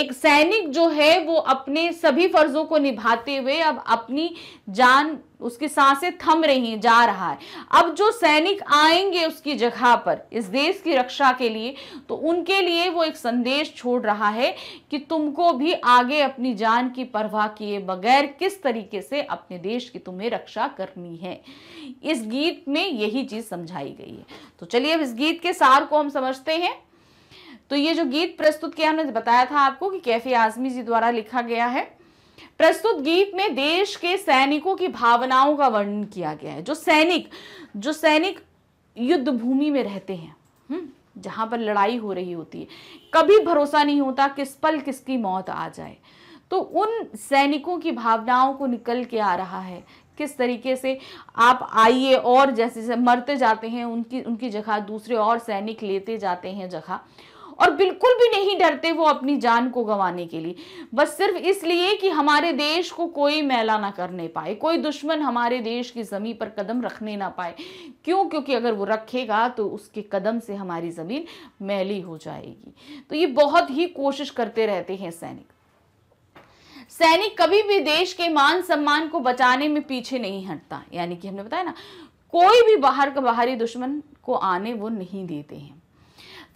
एक सैनिक जो है वो अपने सभी फर्जों को निभाते हुए अब अपनी जान उसकी सांसें थम रही हैं जा रहा है अब जो सैनिक आएंगे उसकी जगह पर इस देश की रक्षा के लिए तो उनके लिए वो एक संदेश छोड़ रहा है कि तुमको भी आगे अपनी जान की परवाह किए बगैर किस तरीके से अपने देश की तुम्हें रक्षा करनी है इस गीत में यही चीज़ समझाई गई है तो चलिए अब इस गीत के सार को हम समझते हैं तो ये जो गीत प्रस्तुत किया हमने बताया था आपको कि कैफी आजमी जी द्वारा लिखा गया है प्रस्तुत गीत में देश के सैनिकों की भावनाओं का वर्णन किया गया है जो सैनिक जो सैनिक युद्ध भूमि में रहते हैं हम्म, जहां पर लड़ाई हो रही होती है कभी भरोसा नहीं होता किस पल किसकी मौत आ जाए तो उन सैनिकों की भावनाओं को निकल के आ रहा है किस तरीके से आप आइए और जैसे जैसे मरते जाते हैं उनकी उनकी जगह दूसरे और सैनिक लेते जाते हैं जगह और बिल्कुल भी नहीं डरते वो अपनी जान को गंवाने के लिए बस सिर्फ इसलिए कि हमारे देश को कोई मैला ना करने पाए कोई दुश्मन हमारे देश की ज़मीन पर कदम रखने ना पाए क्यों क्योंकि अगर वो रखेगा तो उसके कदम से हमारी ज़मीन मैली हो जाएगी तो ये बहुत ही कोशिश करते रहते हैं सैनिक सैनिक कभी भी देश के मान सम्मान को बचाने में पीछे नहीं हटता यानी कि हमने बताया ना कोई भी बाहर का बाहरी दुश्मन को आने वो नहीं देते हैं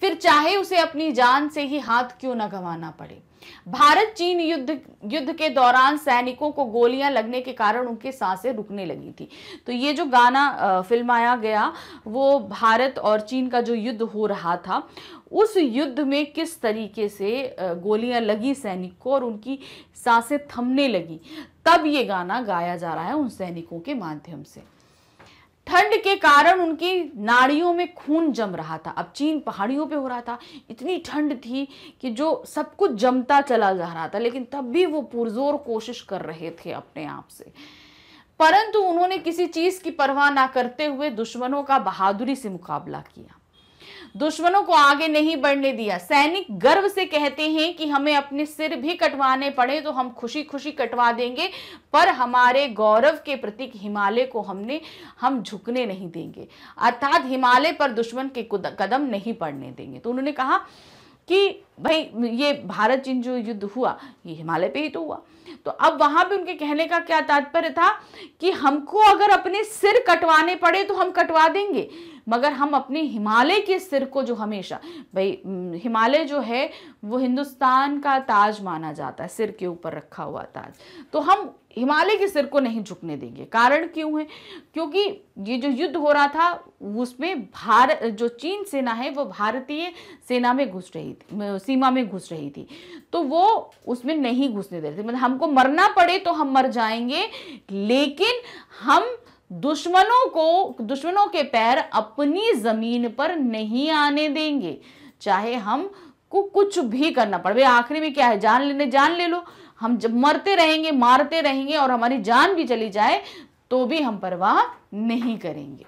फिर चाहे उसे अपनी जान से ही हाथ क्यों न गंवाना पड़े भारत चीन युद्ध युद्ध के दौरान सैनिकों को गोलियां लगने के कारण उनके सांसें रुकने लगी थी तो ये जो गाना फिल्माया गया वो भारत और चीन का जो युद्ध हो रहा था उस युद्ध में किस तरीके से गोलियां लगी सैनिक को और उनकी सांसें थमने लगी तब ये गाना गाया जा रहा है उन सैनिकों के माध्यम से ठंड के कारण उनकी नाड़ियों में खून जम रहा था अब चीन पहाड़ियों पे हो रहा था इतनी ठंड थी कि जो सब कुछ जमता चला जा रहा था लेकिन तब भी वो पुरजोर कोशिश कर रहे थे अपने आप से परंतु उन्होंने किसी चीज़ की परवाह ना करते हुए दुश्मनों का बहादुरी से मुकाबला किया दुश्मनों को आगे नहीं बढ़ने दिया सैनिक गर्व से कहते हैं कि हमें अपने सिर भी कटवाने पड़े तो हम खुशी खुशी कटवा देंगे पर हमारे गौरव के प्रतीक हिमालय को हमने हम झुकने नहीं देंगे अर्थात हिमालय पर दुश्मन के कदम नहीं पड़ने देंगे तो उन्होंने कहा कि भाई ये भारत चीन जो युद्ध हुआ ये हिमालय पे ही तो हुआ तो अब वहां पे उनके कहने का क्या तात्पर्य था कि हमको अगर अपने सिर कटवाने पड़े तो हम कटवा देंगे मगर हम अपने हिमालय के सिर को जो हमेशा भाई हिमालय जो है वो हिंदुस्तान का ताज माना जाता है सिर के ऊपर रखा हुआ ताज तो हम हिमालय के सिर को नहीं झुकने देंगे कारण क्यों है क्योंकि ये जो युद्ध हो रहा था उसमें भारत जो चीन सेना है वो भारतीय सेना में घुस रही थी सीमा में घुस रही थी तो वो उसमें नहीं घुसने दे रहे थे मतलब हमको मरना पड़े तो हम मर जाएंगे लेकिन हम दुश्मनों को दुश्मनों के पैर अपनी ज़मीन पर नहीं आने देंगे चाहे हम को कुछ भी करना पड़े आखिरी में क्या है जान लेने जान ले लो हम जब मरते रहेंगे मारते रहेंगे और हमारी जान भी चली जाए तो भी हम परवाह नहीं करेंगे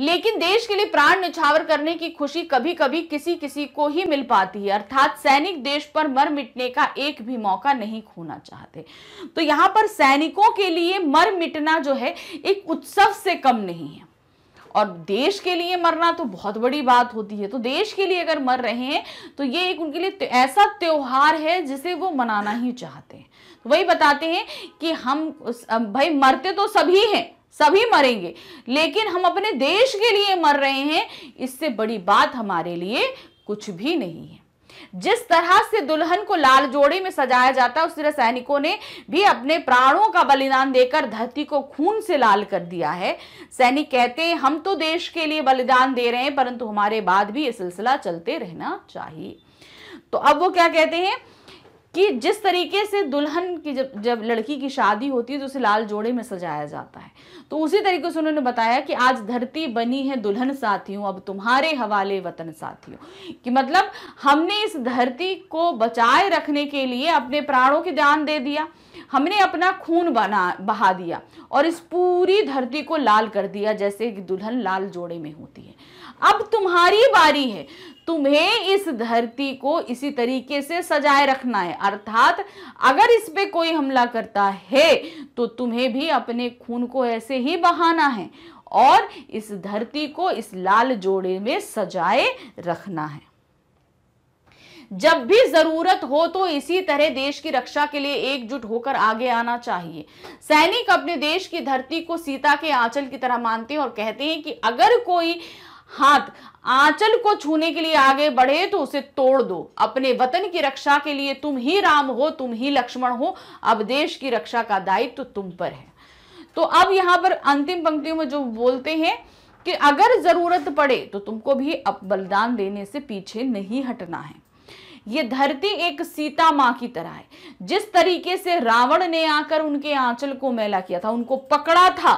लेकिन देश के लिए प्राण निछावर करने की खुशी कभी कभी किसी किसी को ही मिल पाती है अर्थात सैनिक देश पर मर मिटने का एक भी मौका नहीं खोना चाहते तो यहां पर सैनिकों के लिए मर मिटना जो है एक उत्सव से कम नहीं है और देश के लिए मरना तो बहुत बड़ी बात होती है तो देश के लिए अगर मर रहे हैं तो ये एक उनके लिए ऐसा त्यौहार है जिसे वो मनाना ही चाहते हैं तो वही बताते हैं कि हम भाई मरते तो सभी हैं सभी मरेंगे लेकिन हम अपने देश के लिए मर रहे हैं इससे बड़ी बात हमारे लिए कुछ भी नहीं है जिस तरह से दुल्हन को लाल जोड़े में सजाया जाता है उस तरह सैनिकों ने भी अपने प्राणों का बलिदान देकर धरती को खून से लाल कर दिया है सैनिक कहते हैं हम तो देश के लिए बलिदान दे रहे हैं परंतु हमारे बाद भी ये सिलसिला चलते रहना चाहिए तो अब वो क्या कहते हैं कि जिस तरीके से दुल्हन की जब जब लड़की की शादी होती है तो उसे लाल जोड़े में सजाया जाता है तो उसी तरीके से उन्होंने बताया कि आज धरती बनी है दुल्हन साथियों अब तुम्हारे हवाले वतन साथियों कि मतलब हमने इस धरती को बचाए रखने के लिए अपने प्राणों की दान दे दिया हमने अपना खून बना बहा दिया और इस पूरी धरती को लाल कर दिया जैसे कि दुल्हन लाल जोड़े में होती है अब तुम्हारी बारी है तुम्हें इस धरती को इसी तरीके से सजाए रखना है अर्थात अगर इस पे कोई हमला करता है तो तुम्हें भी अपने खून को ऐसे ही बहाना है और इस धरती को इस लाल जोड़े में सजाए रखना है जब भी जरूरत हो तो इसी तरह देश की रक्षा के लिए एकजुट होकर आगे आना चाहिए सैनिक अपने देश की धरती को सीता के आंचल की तरह मानते हैं और कहते हैं कि अगर कोई हाथ आंचल को छूने के लिए आगे बढ़े तो उसे तोड़ दो अपने वतन की रक्षा के लिए तुम ही राम हो तुम ही लक्ष्मण हो अब देश की रक्षा का दायित्व तो तुम पर है तो अब यहां पर अंतिम पंक्तियों में जो बोलते हैं कि अगर जरूरत पड़े तो तुमको भी अब बलिदान देने से पीछे नहीं हटना है ये धरती एक सीता माँ की तरह है जिस तरीके से रावण ने आकर उनके आंचल को मेला किया था उनको पकड़ा था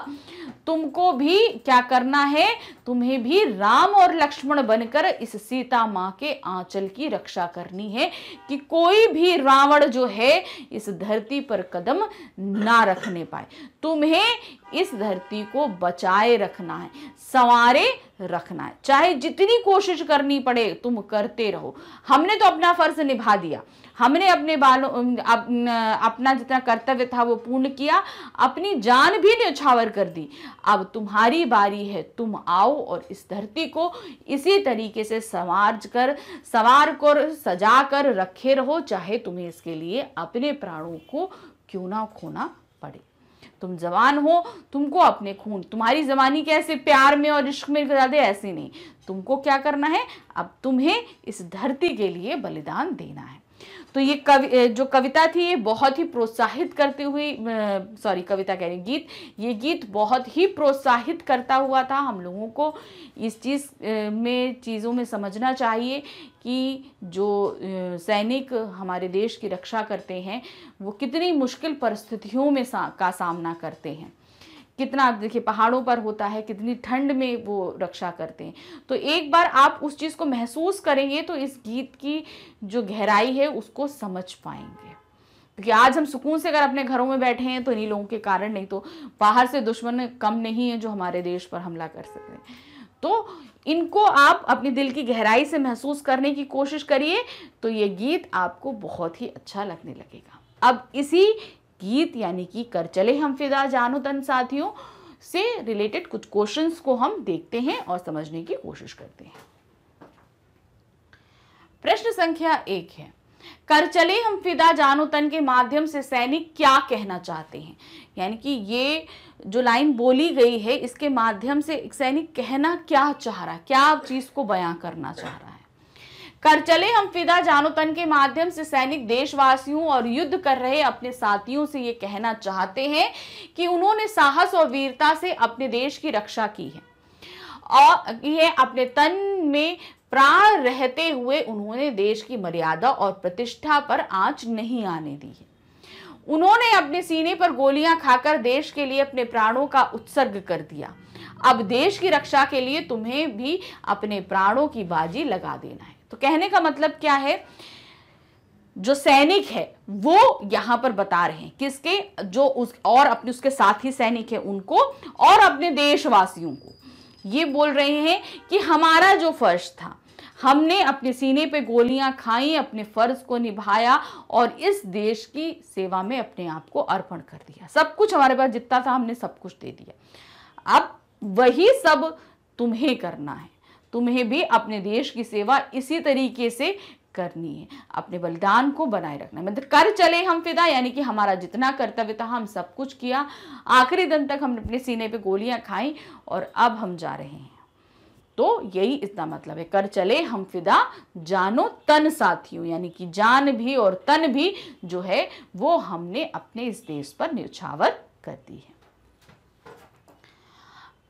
तुमको भी क्या करना है तुम्हें भी राम और लक्ष्मण बनकर इस सीता माँ के आंचल की रक्षा करनी है कि कोई भी रावण जो है इस धरती पर कदम ना रखने पाए तुम्हें इस धरती को बचाए रखना है संवारे रखना है चाहे जितनी कोशिश करनी पड़े तुम करते रहो हमने तो अपना फर्ज निभा दिया हमने अपने बालों अप, अपना जितना कर्तव्य था वो पूर्ण किया अपनी जान भी न्यौछावर कर दी अब तुम्हारी बारी है तुम आओ और इस धरती को इसी तरीके से संवार कर संवार कर सजा कर रखे रहो चाहे तुम्हें इसके लिए अपने प्राणों को क्यों ना खोना पड़े तुम जवान हो तुमको अपने खून तुम्हारी जवानी कैसे प्यार में और इश्क में ज़्यादा ऐसी नहीं तुमको क्या करना है अब तुम्हें इस धरती के लिए बलिदान देना है तो ये कवि जो कविता थी ये बहुत ही प्रोत्साहित करते हुए सॉरी कविता कह रही गीत ये गीत बहुत ही प्रोत्साहित करता हुआ था हम लोगों को इस चीज़ में चीज़ों में समझना चाहिए कि जो सैनिक हमारे देश की रक्षा करते हैं वो कितनी मुश्किल परिस्थितियों में सा, का सामना करते हैं कितना आप देखिए पहाड़ों पर होता है कितनी ठंड में वो रक्षा करते हैं तो एक बार आप उस चीज़ को महसूस करेंगे तो इस गीत की जो गहराई है उसको समझ पाएंगे क्योंकि आज हम सुकून से अगर अपने घरों में बैठे हैं तो इन्हीं लोगों के कारण नहीं तो बाहर से दुश्मन कम नहीं है जो हमारे देश पर हमला कर सकते हैं तो इनको आप अपने दिल की गहराई से महसूस करने की कोशिश करिए तो ये गीत आपको बहुत ही अच्छा लगने लगेगा अब इसी गीत यानी कि कर चले हम फिदा जानो तन साथियों से रिलेटेड कुछ क्वेश्चंस को हम देखते हैं और समझने की कोशिश करते हैं प्रश्न संख्या एक है कर चले हम फिदा जानो तन के माध्यम से सैनिक क्या कहना चाहते हैं यानी कि ये जो लाइन बोली गई है इसके माध्यम से एक सैनिक कहना क्या चाह रहा है क्या चीज़ को बयां करना चाह रहा है कर चले हम फिदा जानो तन के माध्यम से सैनिक देशवासियों और युद्ध कर रहे अपने साथियों से ये कहना चाहते हैं कि उन्होंने साहस और वीरता से अपने देश की रक्षा की है और ये अपने तन में प्राण रहते हुए उन्होंने देश की मर्यादा और प्रतिष्ठा पर आंच नहीं आने दी है उन्होंने अपने सीने पर गोलियां खाकर देश के लिए अपने प्राणों का उत्सर्ग कर दिया अब देश की रक्षा के लिए तुम्हें भी अपने प्राणों की बाजी लगा देना है तो कहने का मतलब क्या है जो सैनिक है वो यहां पर बता रहे हैं किसके जो उस और अपने उसके साथी सैनिक है उनको और अपने देशवासियों को ये बोल रहे हैं कि हमारा जो फर्ज था हमने अपने सीने पे गोलियां खाई अपने फर्ज को निभाया और इस देश की सेवा में अपने आप को अर्पण कर दिया सब कुछ हमारे पास जितना था हमने सब कुछ दे दिया अब वही सब तुम्हें करना है तुम्हें भी अपने देश की सेवा इसी तरीके से करनी है अपने बलिदान को बनाए रखना है मतलब कर चले हम फिदा यानी कि हमारा जितना कर्तव्य था हम सब कुछ किया आखिरी दिन तक हमने अपने सीने पे गोलियां खाई और अब हम जा रहे हैं तो यही इसका मतलब है कर चले हम फिदा जानो तन साथियों यानी कि जान भी और तन भी जो है वो हमने अपने इस देश पर न्यौछावर कर दी है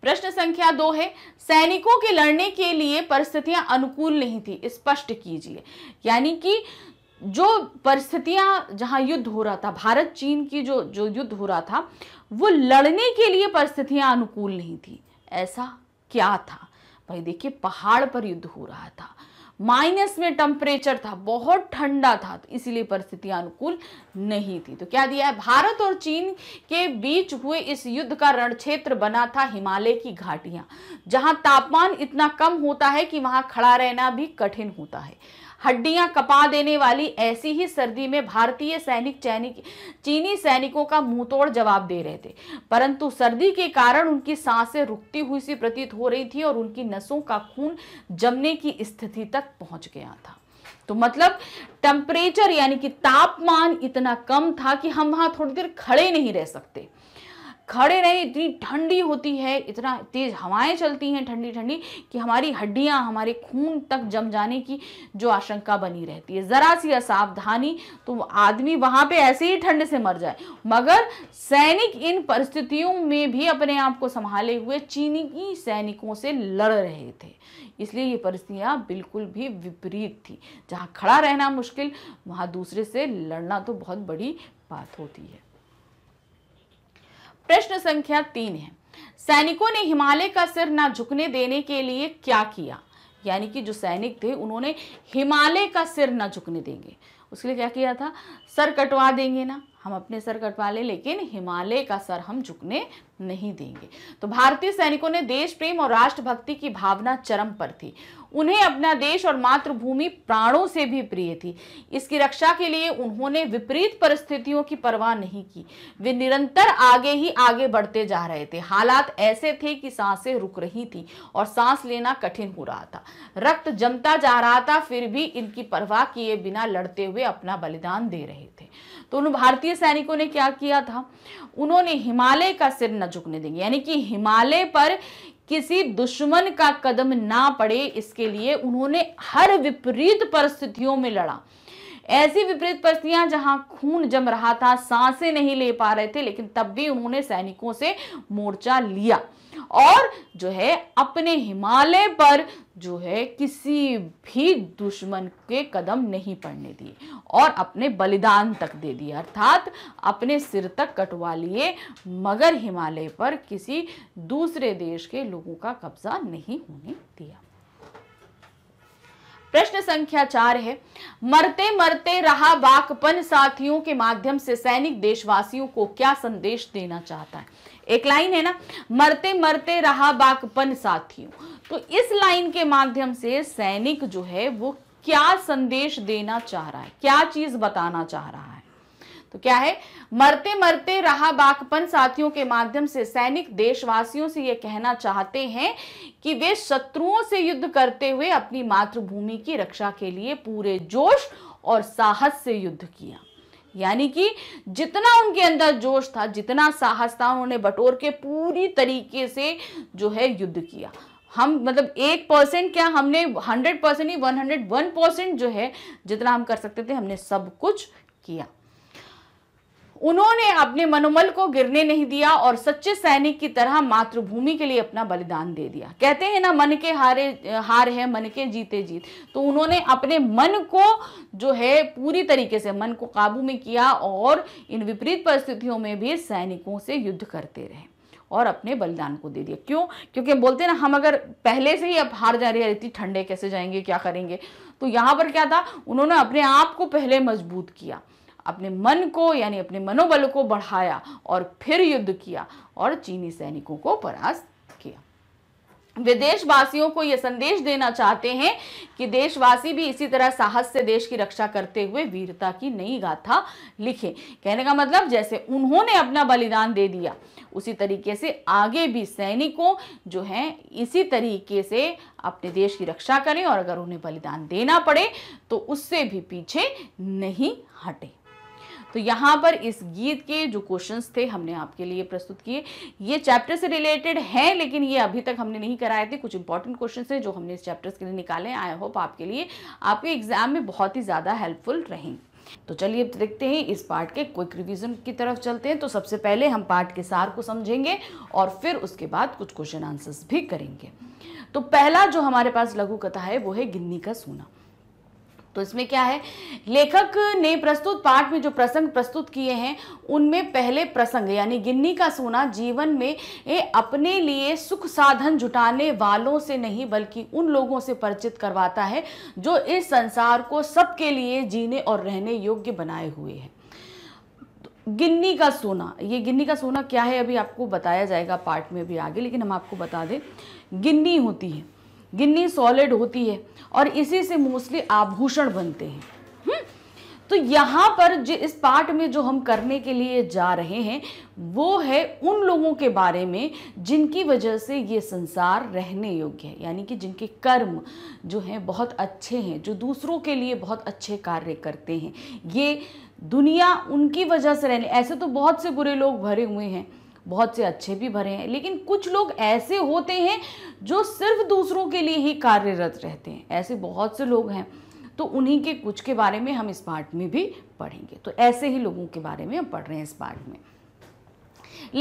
प्रश्न संख्या दो है सैनिकों के लड़ने के लिए परिस्थितियां अनुकूल नहीं थी स्पष्ट कीजिए यानी कि जो परिस्थितियां जहां युद्ध हो रहा था भारत चीन की जो जो युद्ध हो रहा था वो लड़ने के लिए परिस्थितियां अनुकूल नहीं थी ऐसा क्या था भाई देखिए पहाड़ पर युद्ध हो रहा था माइनस में टेम्परेचर था बहुत ठंडा था तो इसीलिए परिस्थितियां अनुकूल नहीं थी तो क्या दिया है भारत और चीन के बीच हुए इस युद्ध का रण क्षेत्र बना था हिमालय की घाटियां जहां तापमान इतना कम होता है कि वहां खड़ा रहना भी कठिन होता है हड्डियां कपा देने वाली ऐसी ही सर्दी में भारतीय सैनिक चैनिक चीनी सैनिकों का तोड़ जवाब दे रहे थे परंतु सर्दी के कारण उनकी सांसें रुकती हुई सी प्रतीत हो रही थी और उनकी नसों का खून जमने की स्थिति तक पहुंच गया था तो मतलब टेम्परेचर यानी कि तापमान इतना कम था कि हम वहां थोड़ी देर खड़े नहीं रह सकते खड़े नहीं इतनी ठंडी होती है इतना तेज़ हवाएं चलती हैं ठंडी ठंडी कि हमारी हड्डियां हमारे खून तक जम जाने की जो आशंका बनी रहती है ज़रा सी असावधानी तो आदमी वहाँ पे ऐसे ही ठंड से मर जाए मगर सैनिक इन परिस्थितियों में भी अपने आप को संभाले हुए चीनी की सैनिकों से लड़ रहे थे इसलिए ये परिस्थितियाँ बिल्कुल भी विपरीत थी जहाँ खड़ा रहना मुश्किल वहाँ दूसरे से लड़ना तो बहुत बड़ी बात होती है प्रश्न संख्या तीन है सैनिकों ने हिमालय का सिर ना झुकने देने के लिए क्या किया यानी कि जो सैनिक थे उन्होंने हिमालय का सिर ना झुकने देंगे उसके लिए क्या किया था सर कटवा देंगे ना हम अपने सर कटवा लें लेकिन हिमालय का सर हम झुकने नहीं देंगे तो भारतीय सैनिकों ने देश प्रेम और राष्ट्रभक्ति की भावना चरम पर थी उन्हें अपना देश और मातृभूमि प्राणों से भी प्रिय थी इसकी रक्षा के लिए उन्होंने विपरीत परिस्थितियों की परवाह नहीं की वे निरंतर आगे ही आगे बढ़ते जा रहे थे हालात ऐसे थे कि सांसें रुक रही थी और सांस लेना कठिन हो रहा था रक्त जमता जा रहा था फिर भी इनकी परवाह किए बिना लड़ते हुए अपना बलिदान दे रहे थे तो उन भारतीय सैनिकों ने क्या किया था उन्होंने हिमालय का सिर न झुकने देंगे यानी कि हिमालय पर किसी दुश्मन का कदम ना पड़े इसके लिए उन्होंने हर विपरीत परिस्थितियों में लड़ा ऐसी विपरीत परिस्थितियां जहां खून जम रहा था सांसें नहीं ले पा रहे थे लेकिन तब भी उन्होंने सैनिकों से मोर्चा लिया और जो है अपने हिमालय पर जो है किसी भी दुश्मन के कदम नहीं पड़ने दिए और अपने बलिदान तक दे दिए अर्थात अपने सिर तक कटवा लिए मगर हिमालय पर किसी दूसरे देश के लोगों का कब्जा नहीं होने दिया प्रश्न संख्या चार है मरते मरते रहा बाकपन साथियों के माध्यम से सैनिक देशवासियों को क्या संदेश देना चाहता है एक लाइन है ना मरते मरते रहा बाकपन साथियों तो इस लाइन के माध्यम से सैनिक जो है वो क्या संदेश देना चाह रहा है क्या चीज बताना चाह रहा है तो क्या है मरते मरते रहा बाकपन साथियों के माध्यम से सैनिक देशवासियों से ये कहना चाहते हैं कि वे शत्रुओं से युद्ध करते हुए अपनी मातृभूमि की रक्षा के लिए पूरे जोश और साहस से युद्ध किया यानी कि जितना उनके अंदर जोश था जितना साहस था उन्होंने बटोर के पूरी तरीके से जो है युद्ध किया हम मतलब एक परसेंट क्या हमने हंड्रेड परसेंट ही वन हंड्रेड वन परसेंट जो है जितना हम कर सकते थे हमने सब कुछ किया उन्होंने अपने मनोमल को गिरने नहीं दिया और सच्चे सैनिक की तरह मातृभूमि के लिए अपना बलिदान दे दिया कहते हैं ना मन के हारे हार है मन के जीते जीत तो उन्होंने अपने मन को जो है पूरी तरीके से मन को काबू में किया और इन विपरीत परिस्थितियों में भी सैनिकों से युद्ध करते रहे और अपने बलिदान को दे दिया क्यों क्योंकि बोलते ना हम अगर पहले से ही अब हार जा रही है इतनी ठंडे कैसे जाएंगे क्या करेंगे तो यहाँ पर क्या था उन्होंने अपने आप को पहले मजबूत किया अपने मन को यानी अपने मनोबल को बढ़ाया और फिर युद्ध किया और चीनी सैनिकों को परास्त किया विदेशवासियों को यह संदेश देना चाहते हैं कि देशवासी भी इसी तरह साहस से देश की रक्षा करते हुए वीरता की नई गाथा लिखें कहने का मतलब जैसे उन्होंने अपना बलिदान दे दिया उसी तरीके से आगे भी सैनिकों जो हैं इसी तरीके से अपने देश की रक्षा करें और अगर उन्हें बलिदान देना पड़े तो उससे भी पीछे नहीं हटें तो यहाँ पर इस गीत के जो क्वेश्चंस थे हमने आपके लिए प्रस्तुत किए ये चैप्टर से रिलेटेड हैं लेकिन ये अभी तक हमने नहीं कराए थे कुछ इंपॉर्टेंट क्वेश्चन थे जो हमने इस चैप्टर्स के लिए निकाले आई होप आपके लिए आपके एग्जाम में बहुत ही ज़्यादा हेल्पफुल रहेंगे तो चलिए अब देखते हैं इस पार्ट के क्विक रिवीजन की तरफ चलते हैं तो सबसे पहले हम पार्ट के सार को समझेंगे और फिर उसके बाद कुछ क्वेश्चन आंसर्स भी करेंगे तो पहला जो हमारे पास लघु कथा है वो है गिन्नी का सोना तो इसमें क्या है लेखक ने प्रस्तुत पाठ में जो प्रसंग प्रस्तुत किए हैं उनमें पहले प्रसंग यानी गिन्नी का सोना जीवन में ए, अपने लिए सुख साधन जुटाने वालों से नहीं बल्कि उन लोगों से परिचित करवाता है जो इस संसार को सबके लिए जीने और रहने योग्य बनाए हुए हैं गिन्नी का सोना ये गिन्नी का सोना क्या है अभी आपको बताया जाएगा पार्ट में भी आगे लेकिन हम आपको बता दें गिन्नी होती है गिन्नी सॉलिड होती है और इसी से मोस्टली आभूषण बनते हैं हम्म? तो यहाँ पर जो इस पार्ट में जो हम करने के लिए जा रहे हैं वो है उन लोगों के बारे में जिनकी वजह से ये संसार रहने योग्य है यानी कि जिनके कर्म जो हैं बहुत अच्छे हैं जो दूसरों के लिए बहुत अच्छे कार्य करते हैं ये दुनिया उनकी वजह से रहने ऐसे तो बहुत से बुरे लोग भरे हुए हैं बहुत से अच्छे भी भरे हैं लेकिन कुछ लोग ऐसे होते हैं जो सिर्फ दूसरों के लिए ही कार्यरत रहते हैं ऐसे बहुत से लोग हैं तो उन्हीं के कुछ के बारे में हम इस पार्ट में भी पढ़ेंगे तो ऐसे ही लोगों के बारे में हम पढ़ रहे हैं इस पार्ट में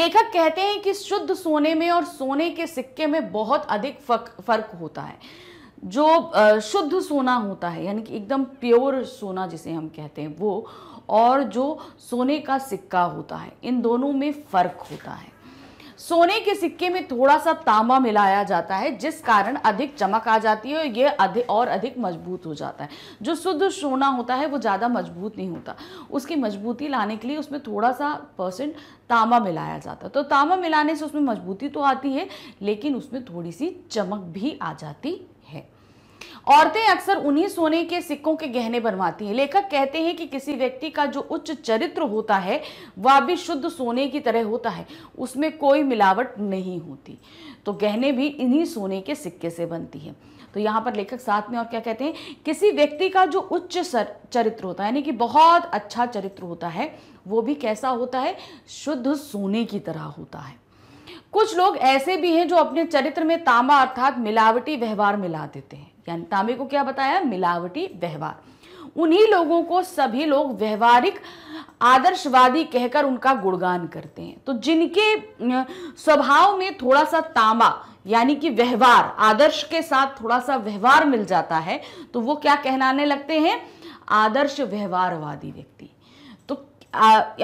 लेखक कहते हैं कि शुद्ध सोने में और सोने के सिक्के में बहुत अधिक फर्क होता है जो शुद्ध सोना होता है यानी कि एकदम प्योर सोना जिसे हम कहते हैं वो और जो सोने का सिक्का होता है इन दोनों में फ़र्क होता है सोने के सिक्के में थोड़ा सा तांबा मिलाया जाता है जिस कारण अधिक चमक आ जाती है और ये अधिक और अधिक मजबूत हो जाता है जो शुद्ध सोना होता है वो ज़्यादा मजबूत नहीं होता उसकी मजबूती लाने के लिए उसमें थोड़ा सा परसेंट तांबा मिलाया जाता है तो तांबा मिलाने से उसमें मजबूती तो आती है लेकिन उसमें थोड़ी सी चमक भी आ जाती औरतें अक्सर उन्हीं सोने के सिक्कों के गहने बनवाती हैं लेखक कहते हैं कि किसी व्यक्ति का जो उच्च चरित्र होता है वह भी शुद्ध सोने की तरह होता है उसमें कोई मिलावट नहीं होती तो गहने भी इन्हीं सोने के सिक्के से बनती है तो यहाँ पर लेखक साथ में और क्या कहते हैं किसी व्यक्ति का जो उच्च चरित्र होता है यानी कि बहुत अच्छा चरित्र होता है वो भी कैसा होता है शुद्ध सोने की तरह होता है कुछ लोग ऐसे भी हैं जो अपने चरित्र में तांबा अर्थात मिलावटी व्यवहार मिला देते हैं यानी तांबे को क्या बताया मिलावटी व्यवहार उन्हीं लोगों को सभी लोग व्यवहारिक आदर्शवादी कहकर उनका गुणगान करते हैं तो जिनके स्वभाव में थोड़ा सा तांबा यानी कि व्यवहार आदर्श के साथ थोड़ा सा व्यवहार मिल जाता है तो वो क्या कहलाने लगते हैं आदर्श व्यवहारवादी व्यक्ति तो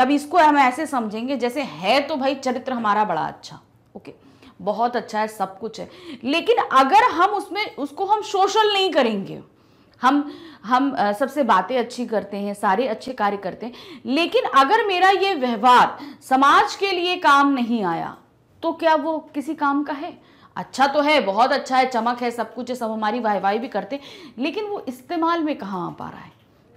अब इसको हम ऐसे समझेंगे जैसे है तो भाई चरित्र हमारा बड़ा अच्छा ओके okay. बहुत अच्छा है सब कुछ है लेकिन अगर हम उसमें उसको हम सोशल नहीं करेंगे हम हम सबसे बातें अच्छी करते हैं सारे अच्छे कार्य करते हैं लेकिन अगर मेरा ये व्यवहार समाज के लिए काम नहीं आया तो क्या वो किसी काम का है अच्छा तो है बहुत अच्छा है चमक है सब कुछ है सब हमारी वाहवाही भी करते लेकिन वो इस्तेमाल में कहाँ आ पा रहा है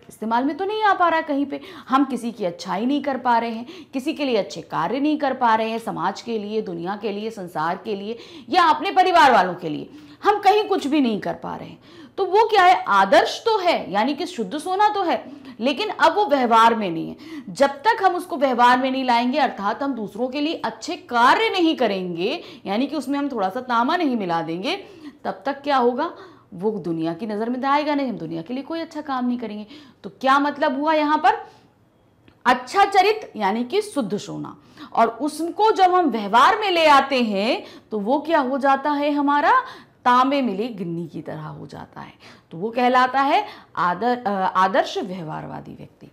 इस्तेमाल में तो नहीं आ पा रहा कहीं पे हम किसी की अच्छाई नहीं कर पा रहे हैं किसी के लिए अच्छे कार्य नहीं कर पा रहे हैं समाज के लिए दुनिया के लिए संसार के लिए या अपने परिवार वालों के लिए हम कहीं कुछ भी नहीं कर पा रहे हैं तो वो क्या है आदर्श तो है यानी कि शुद्ध सोना तो है लेकिन अब वो व्यवहार में नहीं है जब तक हम उसको व्यवहार में नहीं लाएंगे अर्थात हम दूसरों के लिए अच्छे कार्य नहीं करेंगे यानी कि उसमें हम थोड़ा सा तामा नहीं मिला देंगे तब तक क्या होगा वो दुनिया की नज़र में आएगा नहीं हम दुनिया के लिए कोई अच्छा काम नहीं करेंगे तो क्या मतलब हुआ यहाँ पर अच्छा चरित यानी कि शुद्ध सोना और उसको जब हम व्यवहार में ले आते हैं तो वो क्या हो जाता है हमारा तांबे मिली गिन्नी की तरह हो जाता है तो वो कहलाता है आदर आदर्श व्यवहारवादी व्यक्ति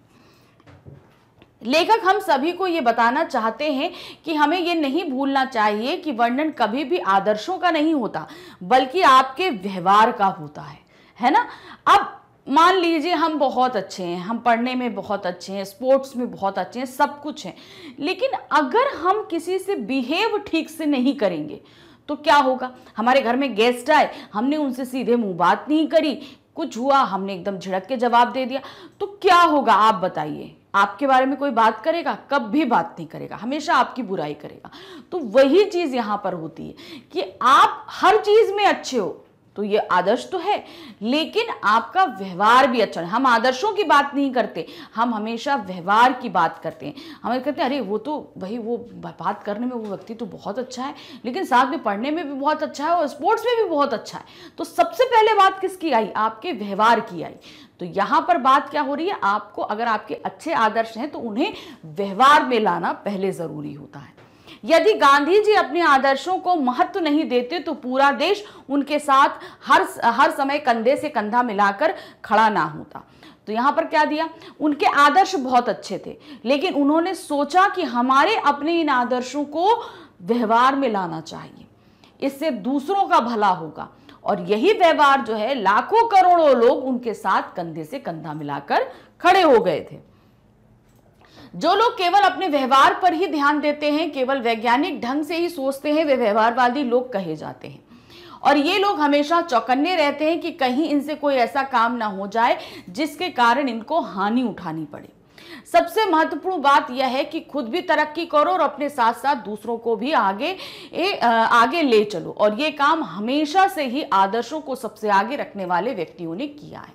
लेखक हम सभी को ये बताना चाहते हैं कि हमें ये नहीं भूलना चाहिए कि वर्णन कभी भी आदर्शों का नहीं होता बल्कि आपके व्यवहार का होता है है ना अब मान लीजिए हम बहुत अच्छे हैं हम पढ़ने में बहुत अच्छे हैं स्पोर्ट्स में बहुत अच्छे हैं सब कुछ हैं लेकिन अगर हम किसी से बिहेव ठीक से नहीं करेंगे तो क्या होगा हमारे घर में गेस्ट आए हमने उनसे सीधे मुंह बात नहीं करी कुछ हुआ हमने एकदम झिड़क के जवाब दे दिया तो क्या होगा आप बताइए आपके बारे में कोई बात करेगा कब भी बात नहीं करेगा हमेशा आपकी बुराई करेगा तो वही चीज़ यहाँ पर होती है कि आप हर चीज़ में अच्छे हो तो ये आदर्श तो है लेकिन आपका व्यवहार भी अच्छा है हम आदर्शों की बात नहीं करते हम हमेशा व्यवहार की बात करते हैं हमें कहते हैं अरे वो तो भाई वो बात करने में वो व्यक्ति तो बहुत अच्छा है लेकिन साथ में पढ़ने में भी बहुत अच्छा है और स्पोर्ट्स में भी बहुत अच्छा है तो सबसे पहले बात किसकी आई आपके व्यवहार की आई तो यहां पर बात क्या हो रही है आपको अगर आपके अच्छे आदर्श हैं तो उन्हें व्यवहार में लाना पहले ज़रूरी होता है यदि गांधी जी अपने आदर्शों को महत्व नहीं देते तो पूरा देश उनके साथ हर हर समय कंधे से कंधा मिलाकर खड़ा ना होता तो यहां पर क्या दिया उनके आदर्श बहुत अच्छे थे लेकिन उन्होंने सोचा कि हमारे अपने इन आदर्शों को व्यवहार में लाना चाहिए इससे दूसरों का भला होगा और यही व्यवहार जो है लाखों करोड़ों लोग उनके साथ कंधे से कंधा मिलाकर खड़े हो गए थे जो लोग केवल अपने व्यवहार पर ही ध्यान देते हैं केवल वैज्ञानिक ढंग से ही सोचते हैं वे व्यवहारवादी लोग कहे जाते हैं और ये लोग हमेशा चौकन्ने रहते हैं कि कहीं इनसे कोई ऐसा काम ना हो जाए जिसके कारण इनको हानि उठानी पड़े सबसे महत्वपूर्ण बात यह है कि खुद भी तरक्की करो और अपने साथ साथ दूसरों को भी आगे ए, आगे ले चलो और ये काम हमेशा से ही आदर्शों को सबसे आगे रखने वाले व्यक्तियों ने किया है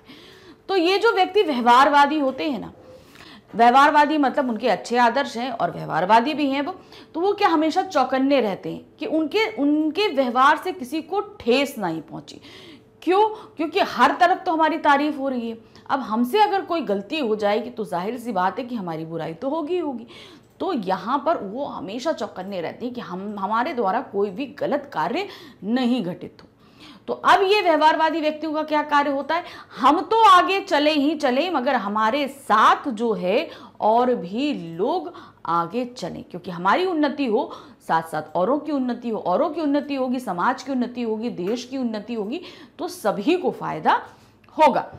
तो ये जो व्यक्ति व्यवहारवादी होते हैं ना व्यवहारवादी मतलब उनके अच्छे आदर्श हैं और व्यवहारवादी भी हैं वो तो वो क्या हमेशा चौकन्ने रहते हैं कि उनके उनके व्यवहार से किसी को ठेस ना ही पहुंची क्यों क्योंकि हर तरफ तो हमारी तारीफ हो रही है अब हमसे अगर कोई गलती हो जाएगी तो जाहिर सी बात है कि हमारी बुराई तो होगी ही होगी तो यहाँ पर वो हमेशा चौकन्ने रहते हैं कि हम हमारे द्वारा कोई भी गलत कार्य नहीं घटित हो तो अब ये व्यवहारवादी व्यक्तियों का क्या कार्य होता है हम तो आगे चले ही चले मगर हमारे साथ जो है और भी लोग आगे चलें क्योंकि हमारी उन्नति हो साथ साथ औरों की उन्नति हो औरों की उन्नति होगी समाज की उन्नति होगी देश की उन्नति होगी तो सभी को फायदा होगा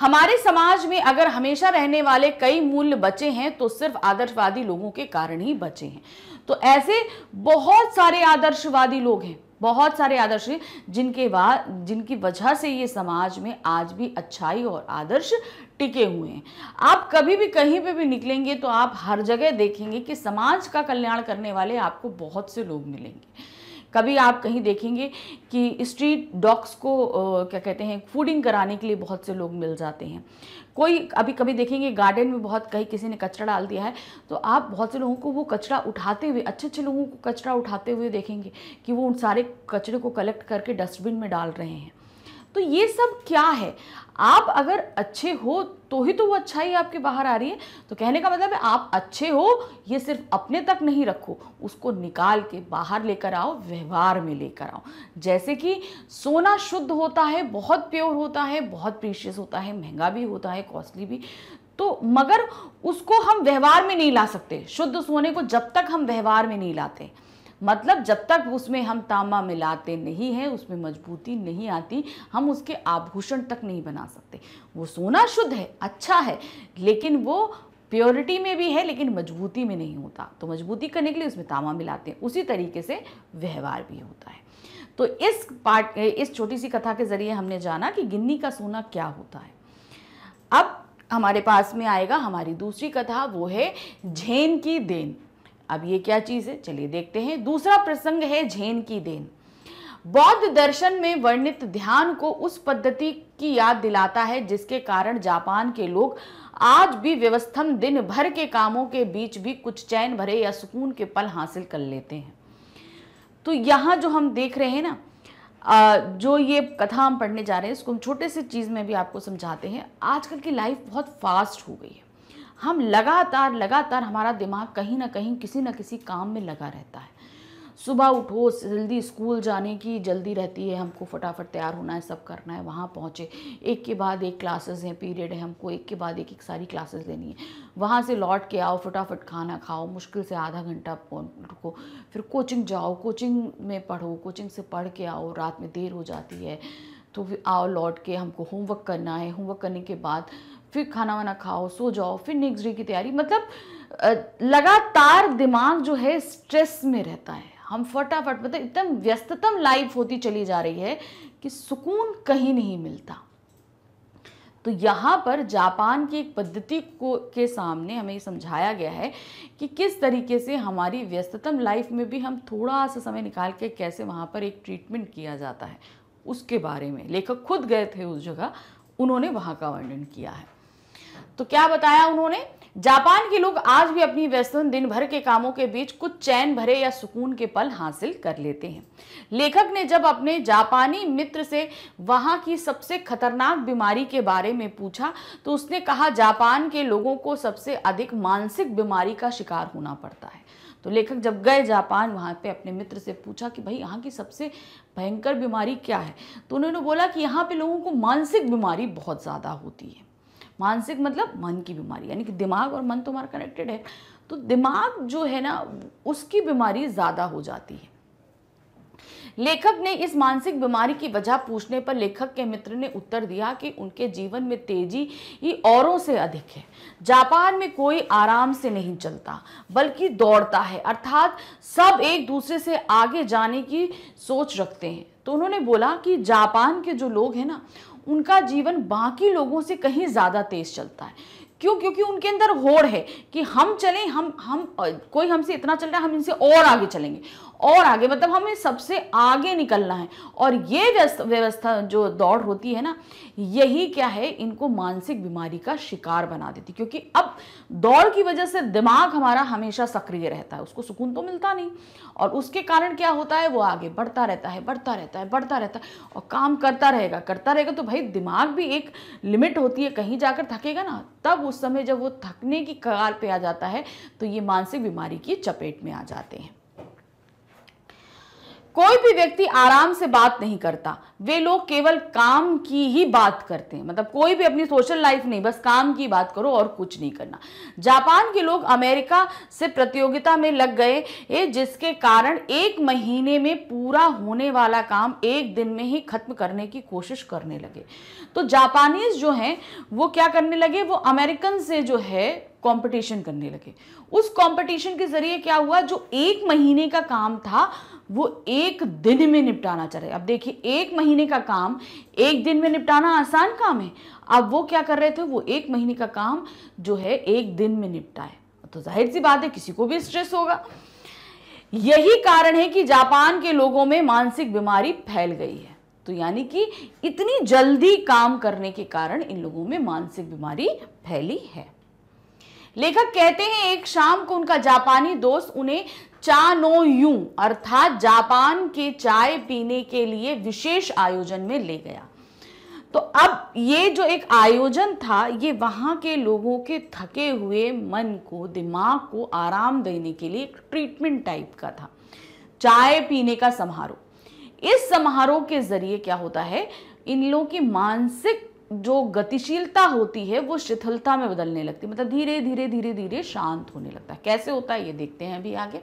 हमारे समाज में अगर हमेशा रहने वाले कई मूल्य बचे हैं तो सिर्फ आदर्शवादी लोगों के कारण ही बचे हैं तो ऐसे बहुत सारे आदर्शवादी लोग हैं बहुत सारे आदर्श जिनके बाद जिनकी वजह से ये समाज में आज भी अच्छाई और आदर्श टिके हुए हैं आप कभी भी कहीं पे भी निकलेंगे तो आप हर जगह देखेंगे कि समाज का कल्याण करने वाले आपको बहुत से लोग मिलेंगे कभी आप कहीं देखेंगे कि स्ट्रीट डॉग्स को क्या कहते हैं फूडिंग कराने के लिए बहुत से लोग मिल जाते हैं कोई अभी कभी देखेंगे गार्डन में बहुत कहीं किसी ने कचरा डाल दिया है तो आप बहुत से लोगों को वो कचरा उठाते हुए अच्छे अच्छे लोगों को कचरा उठाते हुए देखेंगे कि वो उन सारे कचरे को कलेक्ट करके डस्टबिन में डाल रहे हैं तो ये सब क्या है आप अगर अच्छे हो तो ही तो वो अच्छाई आपके बाहर आ रही है तो कहने का मतलब है आप अच्छे हो ये सिर्फ अपने तक नहीं रखो उसको निकाल के बाहर लेकर आओ व्यवहार में लेकर आओ जैसे कि सोना शुद्ध होता है बहुत प्योर होता है बहुत प्रीशियस होता है महंगा भी होता है कॉस्टली भी तो मगर उसको हम व्यवहार में नहीं ला सकते शुद्ध सोने को जब तक हम व्यवहार में नहीं लाते मतलब जब तक उसमें हम तांबा मिलाते नहीं हैं उसमें मजबूती नहीं आती हम उसके आभूषण तक नहीं बना सकते वो सोना शुद्ध है अच्छा है लेकिन वो प्योरिटी में भी है लेकिन मजबूती में नहीं होता तो मजबूती करने के लिए उसमें तांबा मिलाते हैं उसी तरीके से व्यवहार भी होता है तो इस पार्ट इस छोटी सी कथा के ज़रिए हमने जाना कि गिन्नी का सोना क्या होता है अब हमारे पास में आएगा हमारी दूसरी कथा वो है झेन की देन अब ये क्या चीज़ है चलिए देखते हैं दूसरा प्रसंग है झेन की देन बौद्ध दर्शन में वर्णित ध्यान को उस पद्धति की याद दिलाता है जिसके कारण जापान के लोग आज भी व्यवस्थम दिन भर के कामों के बीच भी कुछ चैन भरे या सुकून के पल हासिल कर लेते हैं तो यहाँ जो हम देख रहे हैं ना जो ये कथा हम पढ़ने जा रहे हैं इसको हम छोटे से चीज़ में भी आपको समझाते हैं आजकल की लाइफ बहुत फास्ट हो गई है हम लगातार लगातार हमारा दिमाग कहीं ना कहीं किसी न किसी काम में लगा रहता है सुबह उठो जल्दी स्कूल जाने की जल्दी रहती है हमको फटाफट तैयार होना है सब करना है वहाँ पहुँचे एक के बाद एक क्लासेस हैं पीरियड है हमको एक के बाद एक एक सारी क्लासेस लेनी है वहाँ से लौट के आओ फटाफट खाना खाओ मुश्किल से आधा घंटा रुको फिर कोचिंग जाओ कोचिंग में पढ़ो कोचिंग से पढ़ के आओ रात में देर हो जाती है तो फिर आओ लौट के हमको होमवर्क करना है होमवर्क करने के बाद फिर खाना वाना खाओ सो जाओ फिर नेक्स्ट डे की तैयारी मतलब लगातार दिमाग जो है स्ट्रेस में रहता है हम फटाफट मतलब एकदम व्यस्ततम लाइफ होती चली जा रही है कि सुकून कहीं नहीं मिलता तो यहाँ पर जापान की एक पद्धति को के सामने हमें समझाया गया है कि किस तरीके से हमारी व्यस्ततम लाइफ में भी हम थोड़ा सा समय निकाल के कैसे वहाँ पर एक ट्रीटमेंट किया जाता है उसके बारे में लेखक खुद गए थे उस जगह उन्होंने वहाँ का वर्णन किया है तो क्या बताया उन्होंने जापान के लोग आज भी अपनी व्यस्तन दिन भर के कामों के बीच कुछ चैन भरे या सुकून के पल हासिल कर लेते हैं लेखक ने जब अपने जापानी मित्र से वहां की सबसे खतरनाक बीमारी के बारे में पूछा तो उसने कहा जापान के लोगों को सबसे अधिक मानसिक बीमारी का शिकार होना पड़ता है तो लेखक जब गए जापान वहाँ पे अपने मित्र से पूछा कि भाई यहाँ की सबसे भयंकर बीमारी क्या है तो उन्होंने बोला कि यहाँ पे लोगों को मानसिक बीमारी बहुत ज़्यादा होती है मानसिक मतलब मन की बीमारी यानी कि दिमाग और मन तो हमारा कनेक्टेड है तो दिमाग जो है ना उसकी बीमारी ज़्यादा हो जाती है लेखक ने इस मानसिक बीमारी की वजह पूछने पर लेखक के मित्र ने उत्तर दिया कि उनके जीवन में तेजी ही औरों से अधिक है जापान में कोई आराम से नहीं चलता बल्कि दौड़ता है अर्थात सब एक दूसरे से आगे जाने की सोच रखते हैं तो उन्होंने बोला कि जापान के जो लोग हैं ना उनका जीवन बाकी लोगों से कहीं ज़्यादा तेज़ चलता है क्यों क्योंकि उनके अंदर होड़ है कि हम चलें हम हम कोई हमसे इतना चल रहा है हम इनसे और आगे चलेंगे और आगे मतलब हमें सबसे आगे निकलना है और ये व्यवस्था जो दौड़ होती है ना यही क्या है इनको मानसिक बीमारी का शिकार बना देती क्योंकि अब दौड़ की वजह से दिमाग हमारा हमेशा सक्रिय रहता है उसको सुकून तो मिलता नहीं और उसके कारण क्या होता है वो आगे बढ़ता रहता है बढ़ता रहता है बढ़ता रहता है और काम करता रहेगा करता रहेगा तो भाई दिमाग भी एक लिमिट होती है कहीं जाकर थकेगा ना तब उस समय जब वो थकने की कगार पे आ जाता है तो ये मानसिक बीमारी की चपेट में आ जाते हैं कोई भी व्यक्ति आराम से बात नहीं करता वे लोग केवल काम की ही बात करते हैं मतलब कोई भी अपनी सोशल लाइफ नहीं बस काम की बात करो और कुछ नहीं करना जापान के लोग अमेरिका से प्रतियोगिता में लग गए ये जिसके कारण एक महीने में पूरा होने वाला काम एक दिन में ही खत्म करने की कोशिश करने लगे तो जापानीज जो हैं वो क्या करने लगे वो अमेरिकन से जो है कंपटीशन करने लगे उस कंपटीशन के ज़रिए क्या हुआ जो एक महीने का काम था वो एक दिन में निपटाना चाह रहे अब देखिए एक महीने का काम एक दिन में निपटाना आसान काम है अब वो क्या कर रहे थे वो एक महीने का काम जो है एक दिन में निपटाए तो जाहिर सी बात है किसी को भी स्ट्रेस होगा यही कारण है कि जापान के लोगों में मानसिक बीमारी फैल गई है तो यानी कि इतनी जल्दी काम करने के कारण इन लोगों में मानसिक बीमारी फैली है लेखक कहते हैं एक शाम को उनका जापानी दोस्त उन्हें नो यू अर्थात जापान के चाय पीने के लिए विशेष आयोजन में ले गया तो अब ये जो एक आयोजन था ये वहाँ के लोगों के थके हुए मन को दिमाग को आराम देने के लिए एक ट्रीटमेंट टाइप का था चाय पीने का समारोह इस समारोह के जरिए क्या होता है इन लोगों की मानसिक जो गतिशीलता होती है वो शिथिलता में बदलने लगती है मतलब धीरे धीरे धीरे धीरे शांत होने लगता है कैसे होता है ये देखते हैं अभी आगे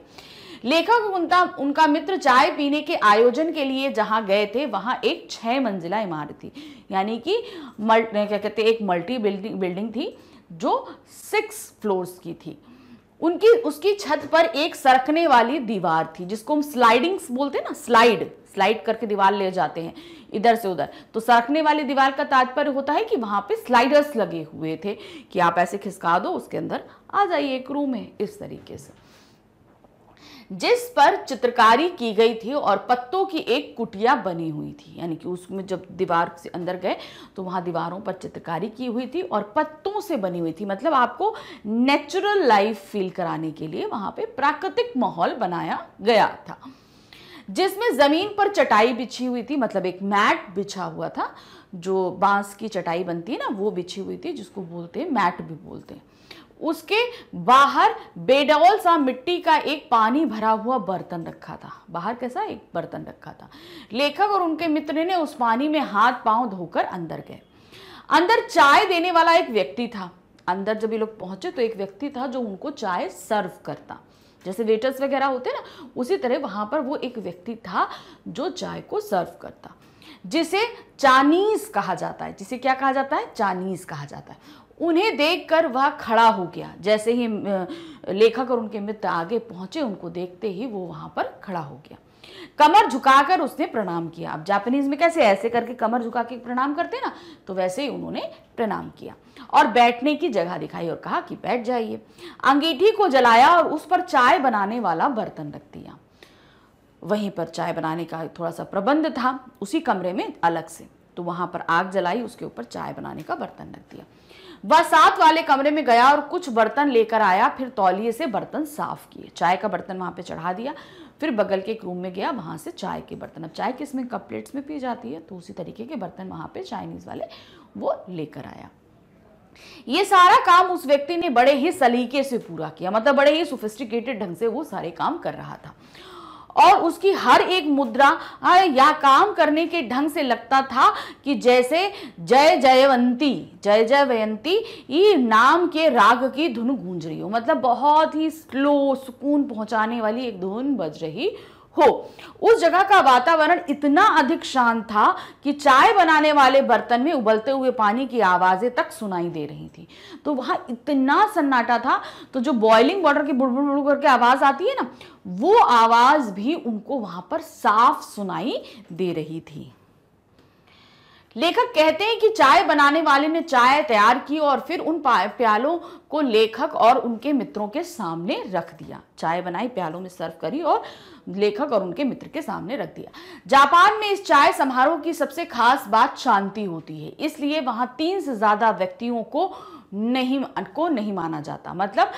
लेखक उनका उनका मित्र चाय पीने के आयोजन के लिए जहाँ गए थे वहाँ एक छः मंजिला इमारत थी यानी कि मल क्या कहते एक मल्टी बिल्डिंग बिल्डिंग थी जो सिक्स फ्लोर्स की थी उनकी उसकी छत पर एक सरकने वाली दीवार थी जिसको हम स्लाइडिंग्स बोलते हैं ना स्लाइड स्लाइड करके दीवार ले जाते हैं इधर से उधर तो सरकने वाली दीवार का तात्पर्य होता है कि वहां पे स्लाइडर्स लगे हुए थे कि आप ऐसे खिसका दो उसके अंदर आ जाइए एक रूम है इस तरीके से जिस पर चित्रकारी की गई थी और पत्तों की एक कुटिया बनी हुई थी यानी कि उसमें जब दीवार से अंदर गए तो वहाँ दीवारों पर चित्रकारी की हुई थी और पत्तों से बनी हुई थी मतलब आपको नेचुरल लाइफ फील कराने के लिए वहाँ पे प्राकृतिक माहौल बनाया गया था जिसमें ज़मीन पर चटाई बिछी हुई थी मतलब एक मैट बिछा हुआ था जो बांस की चटाई बनती है ना वो बिछी हुई थी जिसको बोलते हैं मैट भी बोलते हैं उसके बाहर बेडौल सा मिट्टी का एक पानी भरा हुआ बर्तन रखा था बाहर कैसा एक बर्तन रखा था लेखक और उनके मित्र ने उस पानी में हाथ पांव धोकर अंदर गए अंदर चाय देने वाला एक व्यक्ति था अंदर जब ये लोग पहुंचे तो एक व्यक्ति था जो उनको चाय सर्व करता जैसे वेटर्स वगैरह होते हैं ना उसी तरह वहाँ पर वो एक व्यक्ति था जो चाय को सर्व करता जिसे चानीज़ कहा जाता है जिसे क्या कहा जाता है चानीज़ कहा जाता है उन्हें देखकर वह खड़ा हो गया जैसे ही लेखक और उनके मित्र आगे पहुंचे उनको देखते ही वो वहां पर खड़ा हो गया कमर झुकाकर उसने प्रणाम किया अब जापानीज में कैसे ऐसे करके कमर झुका के प्रणाम करते ना तो वैसे ही उन्होंने प्रणाम किया और बैठने की जगह दिखाई और कहा कि बैठ जाइए अंगीठी को जलाया और उस पर चाय बनाने वाला बर्तन रख दिया वहीं पर चाय बनाने का थोड़ा सा प्रबंध था उसी कमरे में अलग से तो वहां पर आग जलाई उसके ऊपर चाय बनाने का बर्तन रख दिया वह साथ वाले कमरे में गया और कुछ बर्तन लेकर आया फिर तौलिए से बर्तन साफ किए चाय का बर्तन वहां पे चढ़ा दिया फिर बगल के एक रूम में गया वहां से चाय के बर्तन अब चाय किस में कप प्लेट्स में पी जाती है तो उसी तरीके के बर्तन वहां पे चाइनीज़ वाले वो लेकर आया ये सारा काम उस व्यक्ति ने बड़े ही सलीके से पूरा किया मतलब बड़े ही सोफिस्टिकेटेड ढंग से वो सारे काम कर रहा था और उसकी हर एक मुद्रा या काम करने के ढंग से लगता था कि जैसे जय जयवंती जय जयवंती ये नाम के राग की धुन गूंज रही हो मतलब बहुत ही स्लो सुकून पहुंचाने वाली एक धुन बज रही हो उस जगह का वातावरण इतना अधिक शांत था कि चाय बनाने वाले बर्तन में उबलते हुए पानी की आवाज़ें तक सुनाई दे रही थी तो वहां इतना सन्नाटा था तो जो बॉइलिंग वाटर की बुड़बुड़ बुड़ करके आवाज़ आती है ना वो आवाज़ भी उनको वहां पर साफ सुनाई दे रही थी लेखक कहते हैं कि चाय बनाने वाले ने चाय तैयार की और फिर उन प्यालों को लेखक और उनके मित्रों के सामने रख दिया चाय बनाई प्यालों में सर्व करी और लेखक और उनके मित्र के सामने रख दिया जापान में इस चाय समारोह की सबसे खास बात शांति होती है इसलिए वहां तीन से ज़्यादा व्यक्तियों को नहीं को नहीं माना जाता मतलब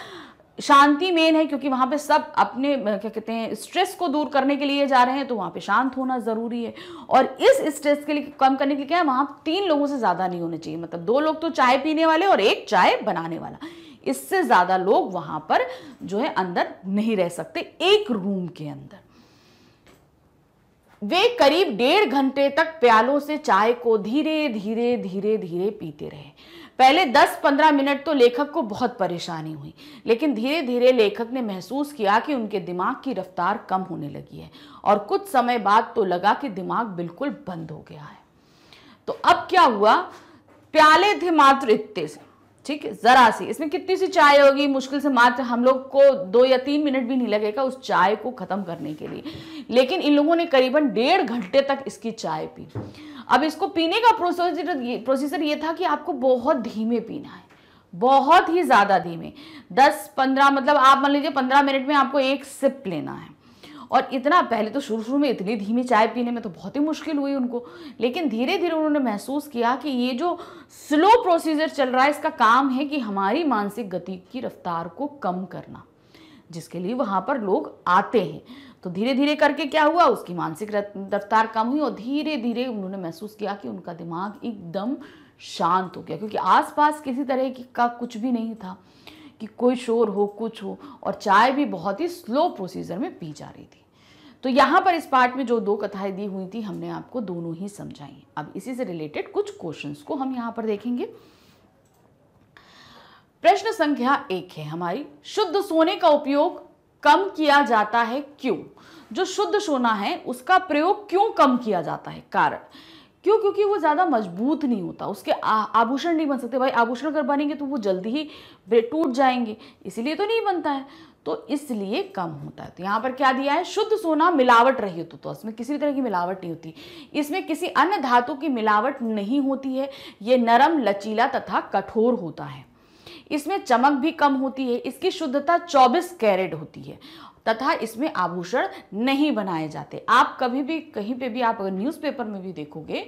शांति मेन है क्योंकि वहाँ पे सब अपने क्या कहते हैं स्ट्रेस को दूर करने के लिए जा रहे हैं तो वहाँ पे शांत होना ज़रूरी है और इस स्ट्रेस के लिए कम करने के लिए क्या है वहाँ तीन लोगों से ज़्यादा नहीं होने चाहिए मतलब दो लोग तो चाय पीने वाले और एक चाय बनाने वाला इससे ज़्यादा लोग वहाँ पर जो है अंदर नहीं रह सकते एक रूम के अंदर वे करीब डेढ़ घंटे तक प्यालों से चाय को धीरे धीरे धीरे धीरे पीते रहे पहले 10-15 मिनट तो लेखक को बहुत परेशानी हुई लेकिन धीरे धीरे लेखक ने महसूस किया कि उनके दिमाग की रफ्तार कम होने लगी है और कुछ समय बाद तो लगा कि दिमाग बिल्कुल बंद हो गया है तो अब क्या हुआ प्याले थे मात्र इतने से ठीक है ज़रा सी इसमें कितनी सी चाय होगी मुश्किल से मात्र हम लोग को दो या तीन मिनट भी नहीं लगेगा उस चाय को ख़त्म करने के लिए लेकिन इन लोगों ने करीबन डेढ़ घंटे तक इसकी चाय पी अब इसको पीने का प्रोसीजर प्रोसीजर ये था कि आपको बहुत धीमे पीना है बहुत ही ज़्यादा धीमे दस पंद्रह मतलब आप मान लीजिए पंद्रह मिनट में आपको एक सिप लेना है और इतना पहले तो शुरू शुरू में इतनी धीमी चाय पीने में तो बहुत ही मुश्किल हुई उनको लेकिन धीरे धीरे उन्होंने महसूस किया कि ये जो स्लो प्रोसीजर चल रहा है इसका काम है कि हमारी मानसिक गति की रफ्तार को कम करना जिसके लिए वहाँ पर लोग आते हैं तो धीरे धीरे करके क्या हुआ उसकी मानसिक रफ्तार कम हुई और धीरे धीरे उन्होंने महसूस किया कि उनका दिमाग एकदम शांत हो गया क्योंकि आसपास किसी तरह का कुछ भी नहीं था कि कोई शोर हो कुछ हो और चाय भी बहुत ही स्लो प्रोसीजर में पी जा रही थी तो यहाँ पर इस पार्ट में जो दो कथाएं दी हुई थी हमने आपको दोनों ही समझाई अब इसी से रिलेटेड कुछ क्वेश्चंस को हम यहाँ पर देखेंगे प्रश्न संख्या एक है हमारी शुद्ध सोने का उपयोग कम किया जाता है क्यों जो शुद्ध सोना है उसका प्रयोग क्यों कम किया जाता है कारण क्यों क्योंकि वो ज़्यादा मजबूत नहीं होता उसके आभूषण नहीं बन सकते भाई आभूषण अगर बनेंगे तो वो जल्दी ही टूट जाएंगे इसीलिए तो नहीं बनता है तो इसलिए कम होता है तो यहाँ पर क्या दिया है शुद्ध सोना मिलावट रही होती तो इसमें किसी भी तरह की मिलावट नहीं होती इसमें किसी अन्य धातु की मिलावट नहीं होती है ये नरम लचीला तथा कठोर होता है इसमें चमक भी कम होती है इसकी शुद्धता 24 कैरेट होती है तथा इसमें आभूषण नहीं बनाए जाते आप कभी भी कहीं पे भी आप अगर न्यूज़पेपर में भी देखोगे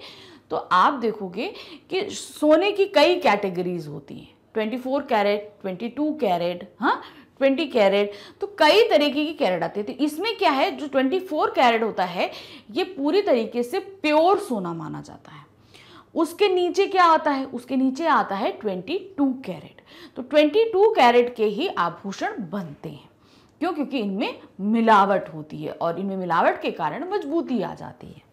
तो आप देखोगे कि सोने की कई कैटेगरीज होती हैं 24 कैरेट 22 कैरेट हाँ ट्वेंटी कैरेट तो कई तरीके की कैरेट आती है तो इसमें क्या है जो ट्वेंटी फोर कैरेट होता है ये पूरी तरीके से प्योर सोना माना जाता है उसके नीचे क्या आता है उसके नीचे आता है 22 कैरेट तो 22 कैरेट के ही आभूषण बनते हैं क्यों क्योंकि इनमें मिलावट होती है और इनमें मिलावट के कारण मजबूती आ जाती है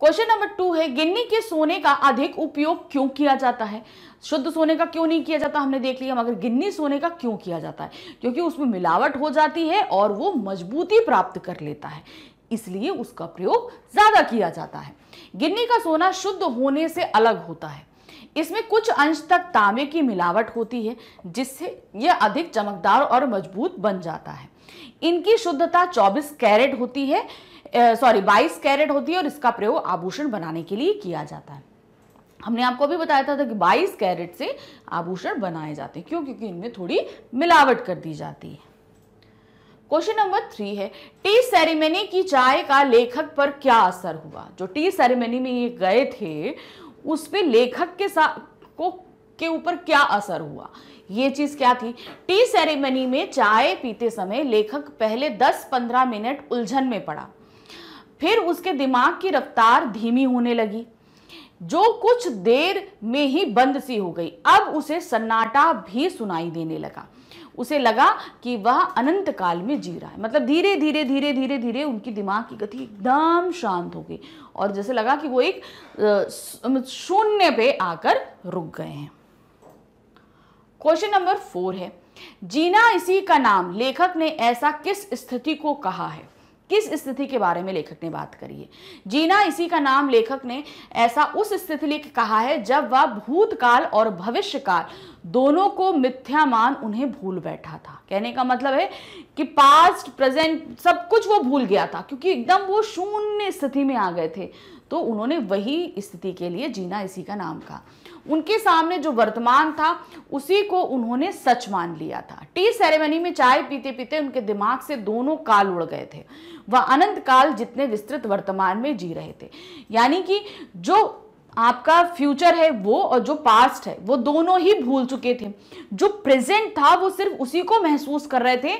क्वेश्चन नंबर टू है गिन्नी के सोने का अधिक उपयोग क्यों किया जाता है शुद्ध सोने का क्यों नहीं किया जाता हमने देख लिया मगर गिन्नी सोने का क्यों किया जाता है क्योंकि उसमें मिलावट हो जाती है और वो मजबूती प्राप्त कर लेता है इसलिए उसका प्रयोग ज़्यादा किया जाता है गिन्नी का सोना शुद्ध होने से अलग होता है इसमें कुछ अंश तक तांबे की मिलावट होती है जिससे यह अधिक चमकदार और मजबूत बन जाता है इनकी शुद्धता 24 कैरेट होती है सॉरी 22 कैरेट होती है और इसका प्रयोग आभूषण बनाने के लिए किया जाता है हमने आपको भी बताया था, था कि 22 कैरेट से आभूषण बनाए जाते हैं क्यों क्योंकि इनमें थोड़ी मिलावट कर दी जाती है क्वेश्चन नंबर थ्री है टी सेरेमनी की चाय का लेखक पर क्या असर हुआ जो टी सेरेमनी में ये गए थे उस पर लेखक के साथ को के ऊपर क्या असर हुआ ये चीज़ क्या थी टी सेरेमनी में चाय पीते समय लेखक पहले 10-15 मिनट उलझन में पड़ा फिर उसके दिमाग की रफ्तार धीमी होने लगी जो कुछ देर में ही बंद सी हो गई अब उसे सन्नाटा भी सुनाई देने लगा उसे लगा कि वह अनंत काल में जी रहा है मतलब धीरे धीरे धीरे धीरे धीरे उनकी दिमाग की गति एकदम शांत हो गई और जैसे लगा कि वो एक शून्य पे आकर रुक गए हैं क्वेश्चन नंबर फोर है जीना इसी का नाम लेखक ने ऐसा किस स्थिति को कहा है किस स्थिति के बारे में लेखक ने बात करी है जीना इसी का नाम लेखक ने ऐसा उस स्थिति लिख कहा है जब वह भूतकाल और भविष्यकाल दोनों को मिथ्या मान उन्हें भूल बैठा था कहने का मतलब है कि पास्ट प्रेजेंट सब कुछ वो भूल गया था क्योंकि एकदम वो शून्य स्थिति में आ गए थे तो उन्होंने वही स्थिति के लिए जीना इसी का नाम कहा उनके सामने जो वर्तमान था उसी को उन्होंने सच मान लिया था टी सेरेमनी में चाय पीते पीते उनके दिमाग से दोनों काल उड़ गए थे वह अनंत काल जितने विस्तृत वर्तमान में जी रहे थे यानी कि जो आपका फ्यूचर है वो और जो पास्ट है वो दोनों ही भूल चुके थे जो प्रेजेंट था वो सिर्फ उसी को महसूस कर रहे थे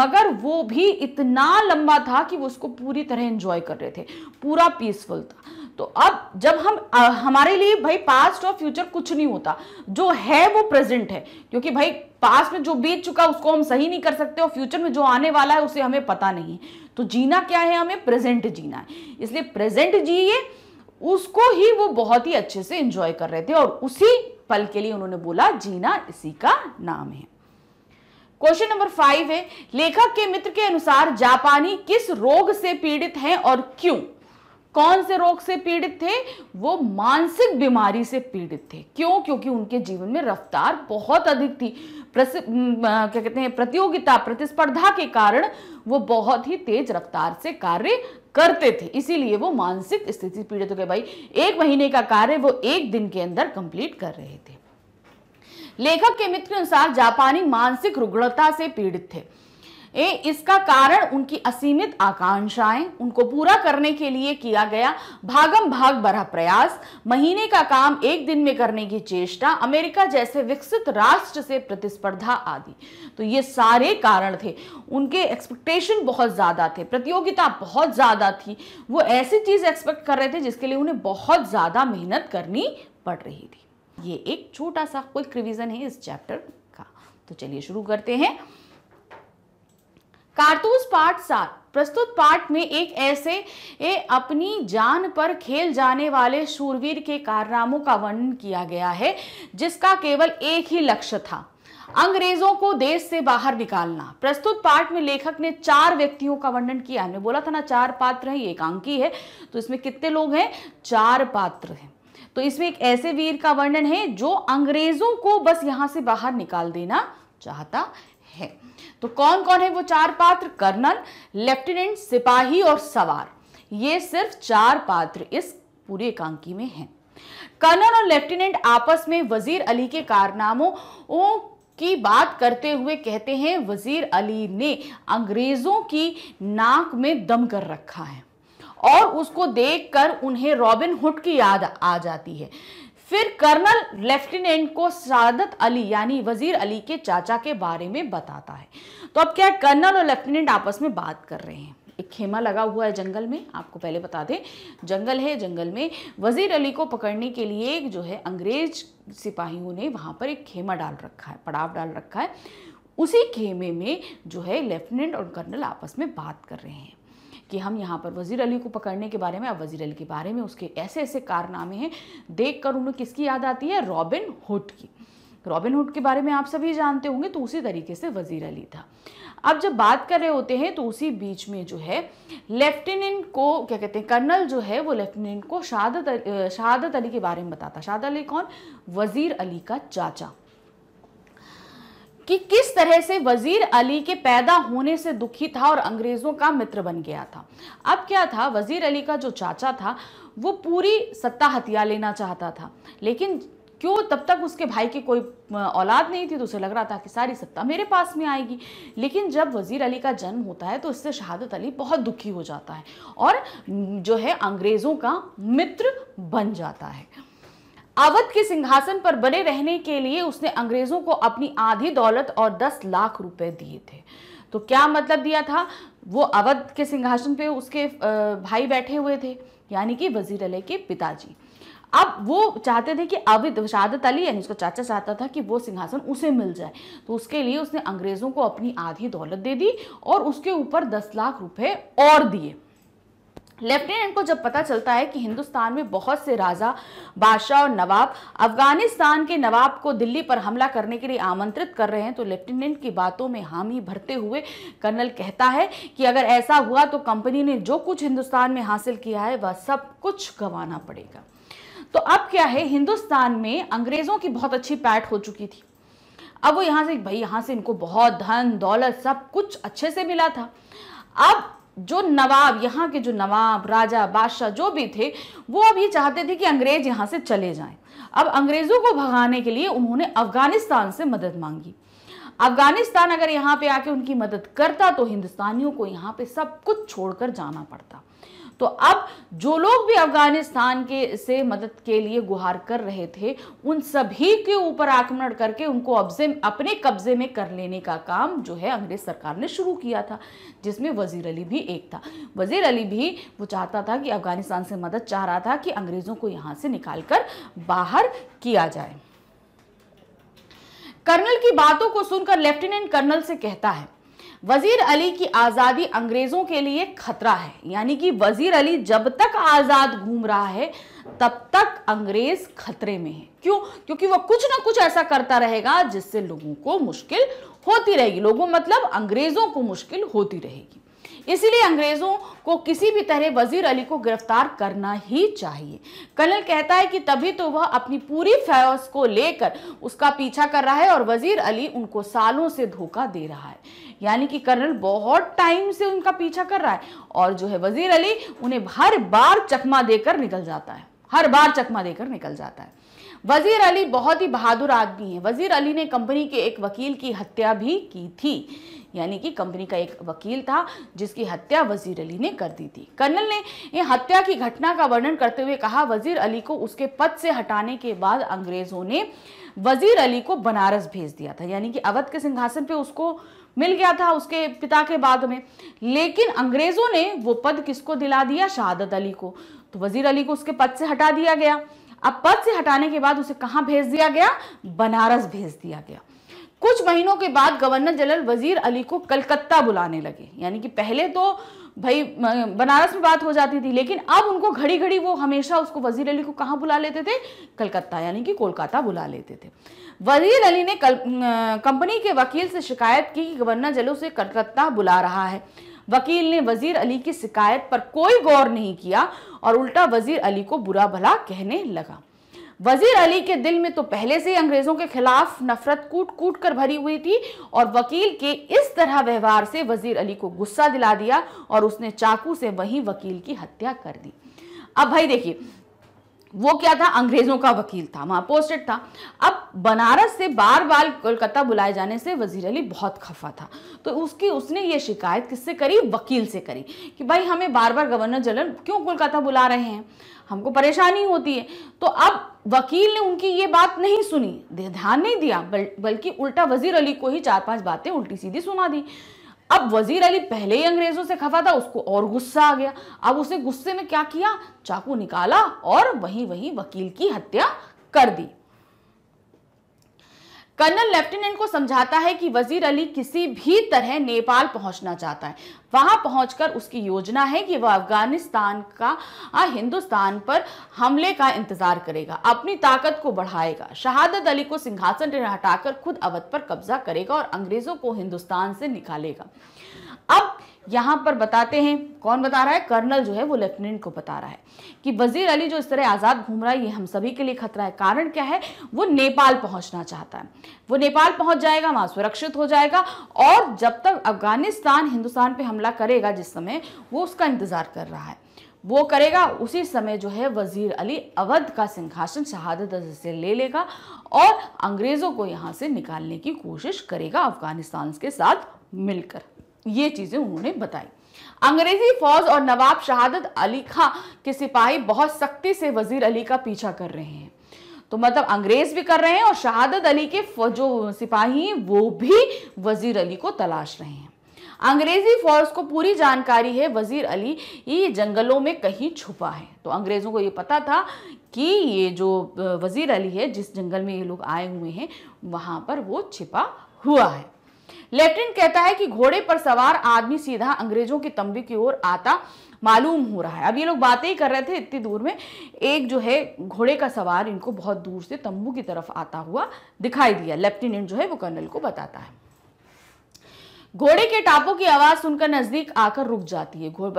मगर वो भी इतना लंबा था कि वो उसको पूरी तरह एंजॉय कर रहे थे पूरा पीसफुल था तो अब जब हम आ, हमारे लिए भाई पास्ट और फ्यूचर कुछ नहीं होता जो है वो प्रेजेंट है क्योंकि भाई पास्ट में जो बीत चुका उसको हम सही नहीं कर सकते और फ्यूचर में जो आने वाला है उसे हमें पता नहीं है तो जीना क्या है हमें प्रेजेंट जीना है इसलिए प्रेजेंट जिए उसको ही वो बहुत ही अच्छे से इंजॉय कर रहे थे और उसी पल के लिए उन्होंने बोला जीना इसी का नाम है क्वेश्चन नंबर फाइव है लेखक के मित्र के अनुसार जापानी किस रोग से पीड़ित हैं और क्यों कौन से रोग से पीड़ित थे वो मानसिक बीमारी से पीड़ित थे क्यों क्योंकि उनके जीवन में रफ्तार बहुत अधिक थी क्या कहते हैं प्रतियोगिता प्रतिस्पर्धा के कारण वो बहुत ही तेज रफ्तार से कार्य करते थे इसीलिए वो मानसिक स्थिति पीड़ित हो गए भाई एक महीने का कार्य वो एक दिन के अंदर कंप्लीट कर रहे थे लेखक के मित्र के अनुसार जापानी मानसिक रुग्णता से पीड़ित थे ए, इसका कारण उनकी असीमित आकांक्षाएं उनको पूरा करने के लिए किया गया भागम भाग भरा प्रयास महीने का काम एक दिन में करने की चेष्टा अमेरिका जैसे विकसित राष्ट्र से प्रतिस्पर्धा आदि तो ये सारे कारण थे उनके एक्सपेक्टेशन बहुत ज़्यादा थे प्रतियोगिता बहुत ज़्यादा थी वो ऐसी चीज़ एक्सपेक्ट कर रहे थे जिसके लिए उन्हें बहुत ज़्यादा मेहनत करनी पड़ रही थी ये एक छोटा सा क्विक रिविजन है इस चैप्टर का तो चलिए शुरू करते हैं कारतूस पार्ट सात प्रस्तुत पाठ में एक ऐसे ए अपनी जान पर खेल जाने वाले शूरवीर के कारनामों का वर्णन किया गया है जिसका केवल एक ही लक्ष्य था अंग्रेजों को देश से बाहर निकालना प्रस्तुत पाठ में लेखक ने चार व्यक्तियों का वर्णन किया हमने बोला था ना चार पात्र हैं ये एकांकी है तो इसमें कितने लोग हैं चार पात्र हैं तो इसमें एक ऐसे वीर का वर्णन है जो अंग्रेजों को बस यहां से बाहर निकाल देना चाहता है तो कौन कौन है वो चार पात्र कर्नल लेफ्टिनेंट सिपाही और सवार ये सिर्फ चार पात्र इस पूरे एकांकी में हैं कर्नल और लेफ्टिनेंट आपस में वजीर अली के कारनामों की बात करते हुए कहते हैं वजीर अली ने अंग्रेजों की नाक में दम कर रखा है और उसको देखकर उन्हें रॉबिन हुड की याद आ जाती है फिर कर्नल लेफ्टिनेंट को सादत अली यानी वजीर अली के चाचा के बारे में बताता है तो अब क्या कर्नल और लेफ्टिनेंट आपस में बात कर रहे हैं एक खेमा लगा हुआ है जंगल में आपको पहले बता दें जंगल है जंगल में वजीर अली को पकड़ने के लिए जो है अंग्रेज सिपाहियों ने वहाँ पर एक खेमा डाल रखा है पड़ाव डाल रखा है उसी खेमे में जो है लेफ्टिनेंट और कर्नल आपस में बात कर रहे हैं कि हम यहाँ पर वज़ीर अली को पकड़ने के बारे में अब वज़ीर अली के बारे में उसके ऐसे ऐसे कारनामे हैं देख कर उन्हें किसकी याद आती है रॉबिन हुड की रॉबिन हुड के बारे में आप सभी जानते होंगे तो उसी तरीके से वज़ीर अली था अब जब बात कर रहे होते हैं तो उसी बीच में जो है लेफ्टिनेंट को क्या कहते हैं कर्नल जो है वो लेफ्टिनेंट को शहादत शहादत अली के बारे में बताता शहादत अली कौन वज़ीर अली का चाचा कि किस तरह से वजीर अली के पैदा होने से दुखी था और अंग्रेज़ों का मित्र बन गया था अब क्या था वजीर अली का जो चाचा था वो पूरी सत्ता हथिया लेना चाहता था लेकिन क्यों तब तक उसके भाई की कोई औलाद नहीं थी तो उसे लग रहा था कि सारी सत्ता मेरे पास में आएगी लेकिन जब वज़ीर अली का जन्म होता है तो इससे शहादत अली बहुत दुखी हो जाता है और जो है अंग्रेज़ों का मित्र बन जाता है अवध के सिंहासन पर बने रहने के लिए उसने अंग्रेजों को अपनी आधी दौलत और दस लाख रुपए दिए थे तो क्या मतलब दिया था वो अवध के सिंहासन पे उसके भाई बैठे हुए थे यानी कि वजीर अली के पिताजी अब वो चाहते थे कि अवध शादत अली यानी उसका चाचा चाहता था कि वो सिंहासन उसे मिल जाए तो उसके लिए उसने अंग्रेज़ों को अपनी आधी दौलत दे दी और उसके ऊपर दस लाख रुपये और दिए लेफ्टिनेंट को जब पता चलता है कि हिंदुस्तान में बहुत से राजा बादशाह और नवाब अफगानिस्तान के नवाब को दिल्ली पर हमला करने के लिए आमंत्रित कर रहे हैं तो लेफ्टिनेंट की बातों में हामी भरते हुए कर्नल कहता है कि अगर ऐसा हुआ तो कंपनी ने जो कुछ हिंदुस्तान में हासिल किया है वह सब कुछ गंवाना पड़ेगा तो अब क्या है हिंदुस्तान में अंग्रेज़ों की बहुत अच्छी पैठ हो चुकी थी अब वो यहाँ से भाई यहाँ से इनको बहुत धन दौलत सब कुछ अच्छे से मिला था अब जो नवाब यहाँ के जो नवाब राजा बादशाह जो भी थे वो अभी चाहते थे कि अंग्रेज यहाँ से चले जाएं अब अंग्रेज़ों को भगाने के लिए उन्होंने अफ़गानिस्तान से मदद मांगी अफ़गानिस्तान अगर यहाँ पे आके उनकी मदद करता तो हिंदुस्तानियों को यहाँ पे सब कुछ छोड़कर जाना पड़ता तो अब जो लोग भी अफगानिस्तान के से मदद के लिए गुहार कर रहे थे उन सभी के ऊपर आक्रमण करके उनको अब्जे अपने कब्जे में कर लेने का काम जो है अंग्रेज सरकार ने शुरू किया था जिसमें वजीर अली भी एक था वजीर अली भी वो चाहता था कि अफगानिस्तान से मदद चाह रहा था कि अंग्रेज़ों को यहाँ से निकाल कर बाहर किया जाए कर्नल की बातों को सुनकर लेफ्टिनेंट कर्नल से कहता है वजीर अली की आज़ादी अंग्रेज़ों के लिए खतरा है यानी कि वजीर अली जब तक आज़ाद घूम रहा है तब तक अंग्रेज़ खतरे में है क्यों क्योंकि वह कुछ ना कुछ ऐसा करता रहेगा जिससे लोगों को मुश्किल होती रहेगी लोगों मतलब अंग्रेज़ों को मुश्किल होती रहेगी इसीलिए अंग्रेज़ों को किसी भी तरह वजीर अली को गिरफ्तार करना ही चाहिए कर्नल कहता है कि तभी तो वह अपनी पूरी फौज को लेकर उसका पीछा कर रहा है और वजीर अली उनको सालों से धोखा दे रहा है यानी कि कर्नल बहुत टाइम से उनका पीछा कर रहा है और जो है वजीर अली उन्हें हर बार चकमा देकर निकल जाता है हर बार चकमा देकर निकल जाता है वजीर अली बहुत ही बहादुर आदमी है वजीर अली ने कंपनी के एक वकील की हत्या भी की थी यानी कि कंपनी का एक वकील था जिसकी हत्या वजीर अली ने कर दी थी कर्नल ने यह हत्या की घटना का वर्णन करते हुए कहा वजीर अली को उसके पद से हटाने के बाद अंग्रेजों ने वजीर अली को बनारस भेज दिया था यानी कि अवध के सिंहासन पे उसको मिल गया था उसके पिता के बाद में लेकिन अंग्रेज़ों ने वो पद किसको दिला दिया शहादत अली को तो वजीर अली को उसके पद से हटा दिया गया अब पद से हटाने के बाद उसे कहाँ भेज दिया गया बनारस भेज दिया गया कुछ महीनों के बाद गवर्नर जनरल वजीर अली को कलकत्ता बुलाने लगे यानी कि पहले तो भाई बनारस में बात हो जाती थी लेकिन अब उनको घड़ी घड़ी वो हमेशा उसको वजीर अली को कहाँ बुला लेते थे कलकत्ता यानी कि कोलकाता बुला लेते थे वजीर अली ने कंपनी के वकील से शिकायत की कि गवर्नर जनरल से कलकत्ता बुला रहा है वकील ने वजीर अली की शिकायत पर कोई गौर नहीं किया और उल्टा वजीर अली को बुरा भला कहने लगा वजीर अली के दिल में तो पहले से ही अंग्रेजों के खिलाफ नफरत कूट कूट कर भरी हुई थी और वकील के इस तरह व्यवहार से वजीर अली को गुस्सा दिला दिया और उसने चाकू से वहीं वकील की हत्या कर दी अब भाई देखिए वो क्या था अंग्रेज़ों का वकील था वहां पोस्टेड था अब बनारस से बार बार कोलकाता बुलाए जाने से वजीर अली बहुत खफा था तो उसकी उसने ये शिकायत किससे करी वकील से करी कि भाई हमें बार बार गवर्नर जनरल क्यों कोलकाता बुला रहे हैं हमको परेशानी होती है तो अब वकील ने उनकी ये बात नहीं सुनी ध्यान नहीं दिया बल, बल्कि उल्टा वजीर अली को ही चार पांच बातें उल्टी सीधी सुना दी अब वजीर अली पहले ही अंग्रेजों से खफा था उसको और गुस्सा आ गया अब उसे गुस्से में क्या किया चाकू निकाला और वहीं वहीं वकील की हत्या कर दी कर्नल लेफ्टिनेंट को समझाता है कि वजीर अली किसी भी तरह नेपाल पहुंचना चाहता है वहां पहुंचकर उसकी योजना है कि वह अफगानिस्तान का हिंदुस्तान पर हमले का इंतजार करेगा अपनी ताकत को बढ़ाएगा शहादत अली को सिंहासन से हटाकर खुद अवध पर कब्जा करेगा और अंग्रेजों को हिंदुस्तान से निकालेगा अब यहाँ पर बताते हैं कौन बता रहा है कर्नल जो है वो लेफ्टिनेंट को बता रहा है कि वजीर अली जो इस तरह आज़ाद घूम रहा है ये हम सभी के लिए खतरा है कारण क्या है वो नेपाल पहुँचना चाहता है वो नेपाल पहुँच जाएगा वहाँ सुरक्षित हो जाएगा और जब तक अफगानिस्तान हिंदुस्तान पर हमला करेगा जिस समय वो उसका इंतज़ार कर रहा है वो करेगा उसी समय जो है वजीर अली अवध का सिंहासन शहादत से ले लेगा और अंग्रेज़ों को यहाँ से निकालने की कोशिश करेगा अफगानिस्तान के साथ मिलकर ये चीज़ें उन्होंने बताई अंग्रेजी फौज और नवाब शहादत अली खां के सिपाही बहुत सख्ती से वजीर अली का पीछा कर रहे हैं तो मतलब अंग्रेज भी कर रहे हैं और शहादत अली के जो सिपाही हैं वो भी वजीर अली को तलाश रहे हैं अंग्रेजी फौज को पूरी जानकारी है वजीर अली ये जंगलों में कहीं छुपा है तो अंग्रेज़ों को ये पता था कि ये जो वजीर अली है जिस जंगल में ये लोग आए हुए हैं वहाँ पर वो छिपा हुआ है लेफ्टिनेंट कहता है कि घोड़े पर सवार आदमी सीधा अंग्रेजों की तंबी की ओर आता मालूम हो रहा है अब ये लोग बातें ही कर रहे थे इतनी दूर में एक जो है घोड़े का सवार इनको बहुत दूर से तंबू की तरफ आता हुआ दिखाई दिया लेफ्टिनेंट जो है वो कर्नल को बताता है घोड़े के टापों की आवाज सुनकर नजदीक आकर रुक जाती है घोड़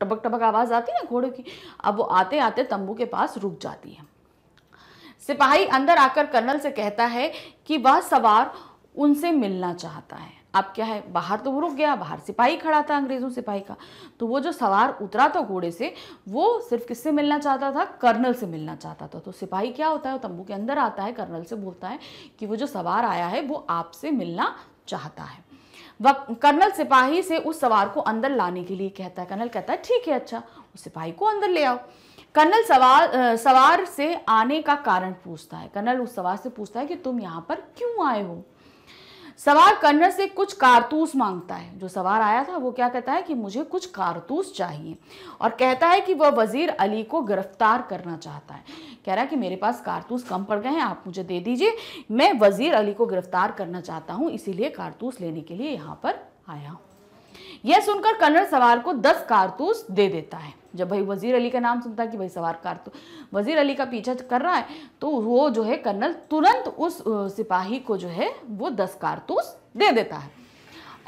टपक टबक आवाज आती है ना घोड़े की अब वो आते आते तंबू के पास रुक जाती है सिपाही अंदर आकर कर्नल से कहता है कि वह सवार उनसे मिलना चाहता है अब क्या है बाहर तो वो रुक गया बाहर सिपाही खड़ा था अंग्रेजों सिपाही का तो वो जो सवार उतरा था घोड़े से वो सिर्फ किससे मिलना चाहता था कर्नल से मिलना चाहता था तो सिपाही क्या होता है तंबू के अंदर आता है कर्नल से बोलता है कि वो जो सवार आया है वो आपसे मिलना चाहता है कर्नल सिपाही से उस सवार को अंदर लाने के लिए कहता है कर्नल कहता है ठीक है अच्छा उस सिपाही को अंदर ले आओ कर्नल सवार सवार से आने का कारण पूछता है कर्नल उस सवार से पूछता है कि तुम यहाँ पर क्यों आए हो सवार कन्नर से कुछ कारतूस मांगता है जो सवार आया था वो क्या कहता है कि मुझे कुछ कारतूस चाहिए और कहता है कि वह वज़ीर अली को गिरफ्तार करना चाहता है कह रहा है कि मेरे पास कारतूस कम पड़ गए हैं आप मुझे दे दीजिए मैं वज़ीर अली को गिरफ्तार करना चाहता हूँ इसीलिए कारतूस लेने के लिए यहाँ पर आया हूँ यह सुनकर कर्नल सवार को दस कारतूस दे देता है जब भाई वजीर अली का नाम सुनता है कि भाई सवार कारतूस वजीर अली का पीछा कर रहा है तो वो जो है कर्नल तुरंत उस सिपाही को जो है वो दस कारतूस दे देता है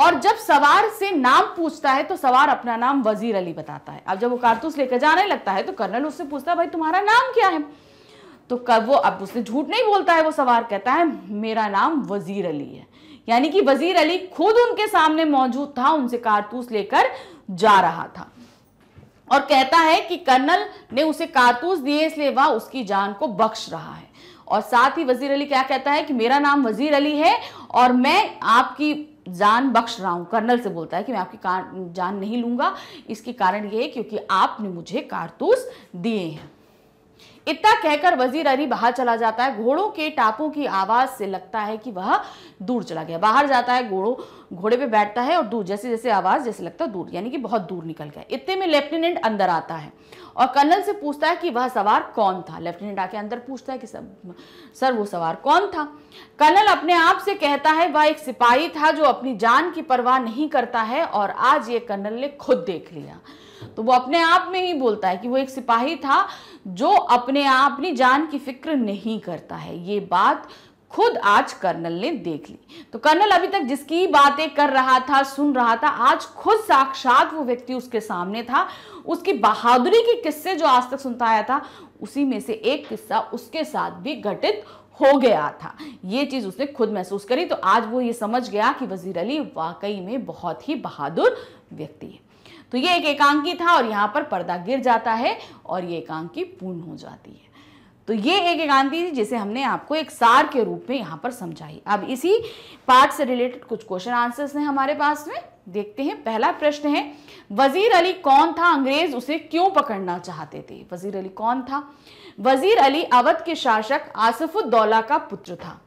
और जब सवार से नाम पूछता है तो सवार अपना नाम वजीर अली बताता है अब जब वो कारतूस लेकर जाने लगता है तो कर्नल उससे पूछता है भाई तुम्हारा नाम क्या है तो कब वो अब उसने झूठ नहीं बोलता है वो सवार कहता है मेरा नाम वजीर अली है यानी कि वजीर अली खुद उनके सामने मौजूद था उनसे कारतूस लेकर जा रहा था और कहता है कि कर्नल ने उसे कारतूस दिए इसलिए वह उसकी जान को बख्श रहा है और साथ ही वजीर अली क्या कहता है कि मेरा नाम वजीर अली है और मैं आपकी जान बख्श रहा हूं कर्नल से बोलता है कि मैं आपकी जान नहीं लूंगा इसके कारण यह है क्योंकि आपने मुझे कारतूस दिए हैं इतना कहकर वजीर अली बाहर चला जाता है घोड़ों के टापों की आवाज से लगता है कि वह दूर चला गया बाहर जाता है घोड़ों घोड़े पे बैठता है और दूर जैसे जैसे आवाज जैसे लगता है दूर यानी कि बहुत दूर निकल गया इतने में लेफ्टिनेंट अंदर आता है और कर्नल से पूछता है कि वह सवार कौन था लेफ्टिनेंट आके अंदर पूछता है कि सब सर वो सवार कौन था कर्नल अपने आप से कहता है वह एक सिपाही था जो अपनी जान की परवाह नहीं करता है और आज ये कर्नल ने खुद देख लिया तो वो अपने आप में ही बोलता है कि वो एक सिपाही था जो अपने आप अपनी जान की फिक्र नहीं करता है ये बात खुद आज कर्नल ने देख ली तो कर्नल अभी तक जिसकी बातें कर रहा था सुन रहा था आज खुद साक्षात वो व्यक्ति उसके सामने था उसकी बहादुरी के किस्से जो आज तक सुनता आया था उसी में से एक किस्सा उसके साथ भी घटित हो गया था ये चीज़ उसने खुद महसूस करी तो आज वो ये समझ गया कि वजीर अली वाकई में बहुत ही बहादुर व्यक्ति है तो ये एक एकांकी था और यहाँ पर पर्दा गिर जाता है और ये एकांकी पूर्ण हो जाती है तो ये एक एकांकी थी जिसे हमने आपको एक सार के रूप में यहाँ पर समझाई अब इसी पार्ट से रिलेटेड कुछ क्वेश्चन आंसर्स हैं हमारे पास में देखते हैं पहला प्रश्न है वजीर अली कौन था अंग्रेज उसे क्यों पकड़ना चाहते थे वजीर अली कौन था वजीर अली अवध के शासक आसिफुद्दौला का पुत्र था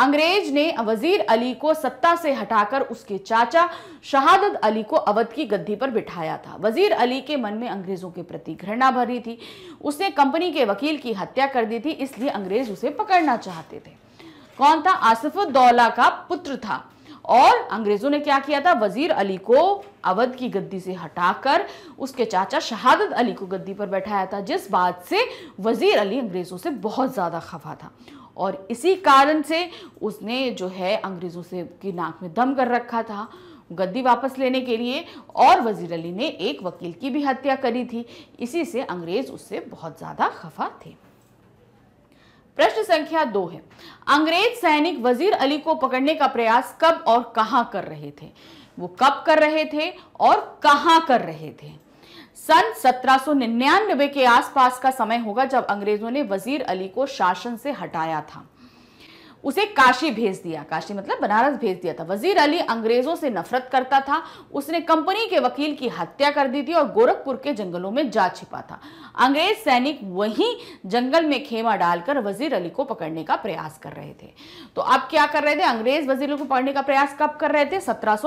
अंग्रेज ने वजीर अली को सत्ता से हटाकर उसके चाचा शहादत अली को अवध की गद्दी पर बिठाया था वजीर अली के मन में अंग्रेजों के प्रति घृणा भरी थी उसने कंपनी के वकील की हत्या कर दी थी इसलिए अंग्रेज उसे पकड़ना चाहते थे कौन था आसिफुद्दौला का पुत्र था और अंग्रेजों ने क्या किया था वजीर अली को अवध की गद्दी से हटाकर उसके चाचा शहादत अली को गद्दी पर बैठाया था जिस बात से वजीर अली अंग्रेजों से बहुत ज़्यादा खफा था और इसी कारण से उसने जो है अंग्रेज़ों से की नाक में दम कर रखा था गद्दी वापस लेने के लिए और वजीर अली ने एक वकील की भी हत्या करी थी इसी से अंग्रेज उससे बहुत ज़्यादा खफा थे प्रश्न संख्या दो है अंग्रेज सैनिक वजीर अली को पकड़ने का प्रयास कब और कहाँ कर रहे थे वो कब कर रहे थे और कहाँ कर रहे थे सन 1799 के आसपास का समय होगा जब अंग्रेजों ने वजीर अली को शासन से हटाया था उसे काशी भेज दिया काशी मतलब बनारस भेज दिया था वजीर अली अंग्रेजों से नफरत करता था उसने कंपनी के वकील की हत्या कर दी थी और गोरखपुर के जंगलों में जा छिपा था अंग्रेज सैनिक वहीं जंगल में खेमा डालकर वजीर अली को पकड़ने का प्रयास कर रहे थे तो अब क्या कर रहे थे अंग्रेज वजीर को पकड़ने का प्रयास कब कर रहे थे सत्रह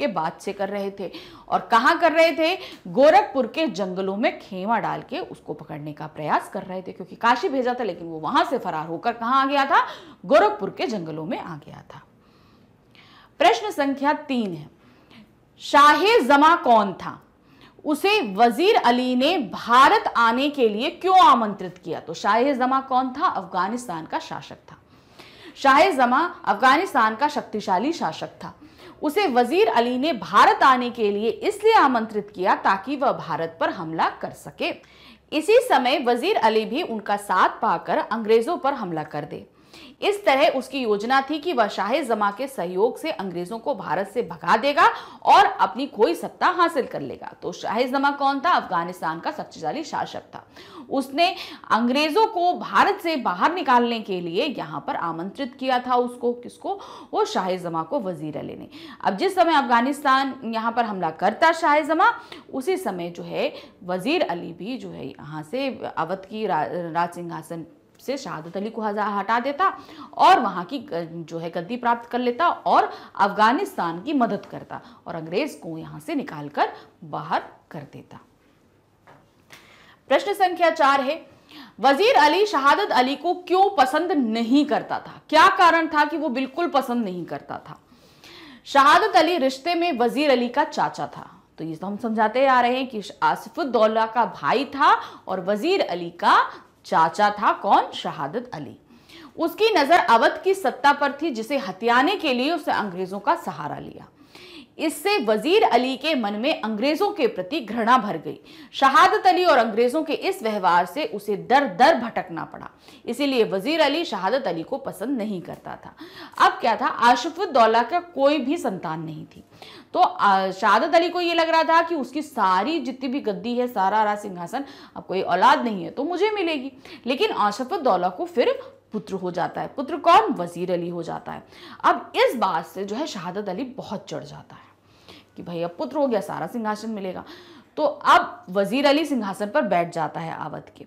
के बाद से कर रहे थे और कहाँ कर रहे थे गोरखपुर के जंगलों में खेमा डाल के उसको पकड़ने का प्रयास कर रहे थे क्योंकि काशी भेजा था लेकिन वो वहां से फरार होकर कहाँ आ गया था गोरखपुर के जंगलों में आ गया था प्रश्न संख्या तीन है शाहे जमा कौन था उसे वजीर अली ने भारत आने के लिए क्यों आमंत्रित किया तो शाह जमा कौन था अफगानिस्तान का शासक था शाहे जमा अफगानिस्तान का शक्तिशाली शासक था उसे वजीर अली ने भारत आने के लिए इसलिए आमंत्रित किया ताकि वह भारत पर हमला कर सके इसी समय वजीर अली भी उनका साथ पाकर अंग्रेजों पर हमला कर दे इस तरह उसकी योजना थी कि वह शाह जमा के सहयोग से अंग्रेजों को भारत से भगा देगा और अपनी खोई सत्ता हासिल कर लेगा तो शाह जमा कौन था अफगानिस्तान का शक्तिशाली शासक था उसने अंग्रेजों को भारत से बाहर निकालने के लिए यहाँ पर आमंत्रित किया था उसको किसको वो शाह जमा को वजीर अली ने अब जिस समय अफगानिस्तान यहाँ पर हमला करता शाह जमा उसी समय जो है वजीर अली भी जो है यहाँ से अवध की रा, राज सिंहासन से शहादत अली को हटा देता और वहाँ की जो है गद्दी प्राप्त कर लेता और अफगानिस्तान की मदद करता और अंग्रेज को यहाँ से निकाल कर बाहर कर देता प्रश्न संख्या चार है वजीर अली शहादत अली को क्यों पसंद नहीं करता था क्या कारण था कि वो बिल्कुल पसंद नहीं करता था शहादत अली रिश्ते में वजीर अली का चाचा था तो ये तो हम समझाते आ रहे हैं कि आसिफुद्दौला का भाई था और वजीर अली का चाचा था कौन शहादत अली उसकी नज़र अवध की सत्ता पर थी जिसे हथियाने के लिए उसने अंग्रेज़ों का सहारा लिया इससे वजीर अली के मन में अंग्रेजों के प्रति घृणा भर गई शहादत अली और अंग्रेजों के इस व्यवहार से उसे दर दर भटकना पड़ा इसीलिए वजीर अली शहादत अली को पसंद नहीं करता था अब क्या था आशिफुद्दौला का कोई भी संतान नहीं थी तो शहादत अली को ये लग रहा था कि उसकी सारी जितनी भी गद्दी है सारा रा सिंहासन अब कोई औलाद नहीं है तो मुझे मिलेगी लेकिन दौला को फिर पुत्र हो जाता है पुत्र कौन वजीर अली हो जाता है अब इस बात से जो है शहादत अली बहुत चढ़ जाता है कि भाई अब पुत्र हो गया सारा सिंहासन मिलेगा तो अब वजीर अली सिंहासन पर बैठ जाता है आवध के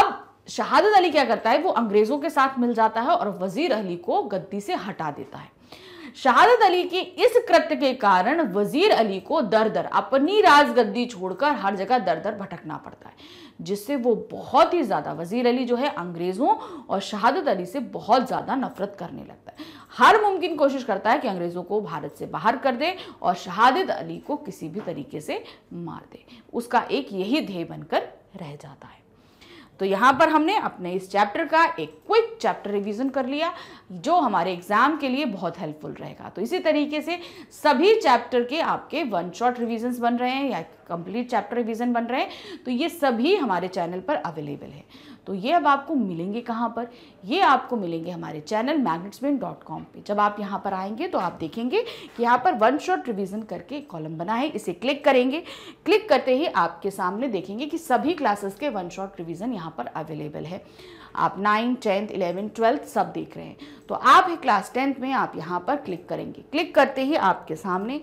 अब शहादत अली क्या करता है वो अंग्रेज़ों के साथ मिल जाता है और वजीर अली को गद्दी से हटा देता है शहादत अली के इस कृत्य के कारण वजीर अली को दर दर अपनी राजगद्दी छोड़कर हर जगह दर दर भटकना पड़ता है जिससे वो बहुत ही ज़्यादा वजीर अली जो है अंग्रेज़ों और शहादत अली से बहुत ज़्यादा नफरत करने लगता है हर मुमकिन कोशिश करता है कि अंग्रेज़ों को भारत से बाहर कर दे और शहादत अली को किसी भी तरीके से मार दे उसका एक यही ध्येय बनकर रह जाता है तो यहाँ पर हमने अपने इस चैप्टर का एक क्विक चैप्टर रिवीजन कर लिया जो हमारे एग्जाम के लिए बहुत हेल्पफुल रहेगा तो इसी तरीके से सभी चैप्टर के आपके वन शॉट रिविजन्स बन रहे हैं या कंप्लीट चैप्टर रिविजन बन रहे हैं तो ये सभी हमारे चैनल पर अवेलेबल है तो ये अब आपको मिलेंगे कहाँ पर ये आपको मिलेंगे हमारे चैनल मैग्नेट्समेन डॉट कॉम पर जब आप यहाँ पर आएंगे तो आप देखेंगे कि यहाँ पर वन शॉट रिविज़न करके कॉलम बना है इसे क्लिक करेंगे क्लिक करते ही आपके सामने देखेंगे कि सभी क्लासेस के वन शॉट रिविज़न यहाँ पर अवेलेबल है आप नाइन्थ टेंथ इलेवन ट्वेल्थ सब देख रहे हैं तो आप ही क्लास टेंथ में आप यहाँ पर क्लिक करेंगे क्लिक करते ही आपके सामने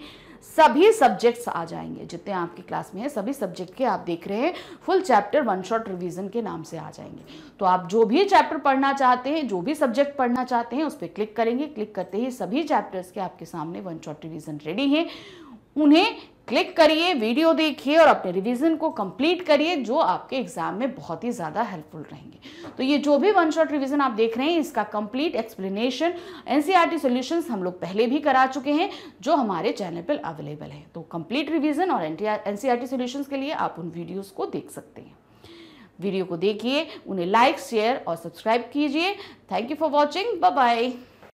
सभी सब्जेक्ट्स आ जाएंगे जितने आपकी क्लास में है सभी सब्जेक्ट के आप देख रहे हैं full chapter one shot revision के नाम से आ जाएंगे तो आप जो भी चैप्टर पढ़ना चाहते हैं जो भी सब्जेक्ट पढ़ना चाहते हैं उस पर क्लिक करेंगे क्लिक करते ही सभी चैप्टर्स के आपके सामने वन शॉट रिविजन रेडी है उन्हें क्लिक करिए वीडियो देखिए और अपने रिवीजन को कंप्लीट करिए जो आपके एग्जाम में बहुत ही ज़्यादा हेल्पफुल रहेंगे तो ये जो भी वन शॉट रिवीजन आप देख रहे हैं इसका कंप्लीट एक्सप्लेनेशन एनसीईआरटी सॉल्यूशंस हम लोग पहले भी करा चुके हैं जो हमारे चैनल पर अवेलेबल है तो कंप्लीट रिविजन और एन सी e e के लिए आप उन वीडियोज़ को देख सकते हैं वीडियो को देखिए उन्हें लाइक शेयर और सब्सक्राइब कीजिए thank you for watching bye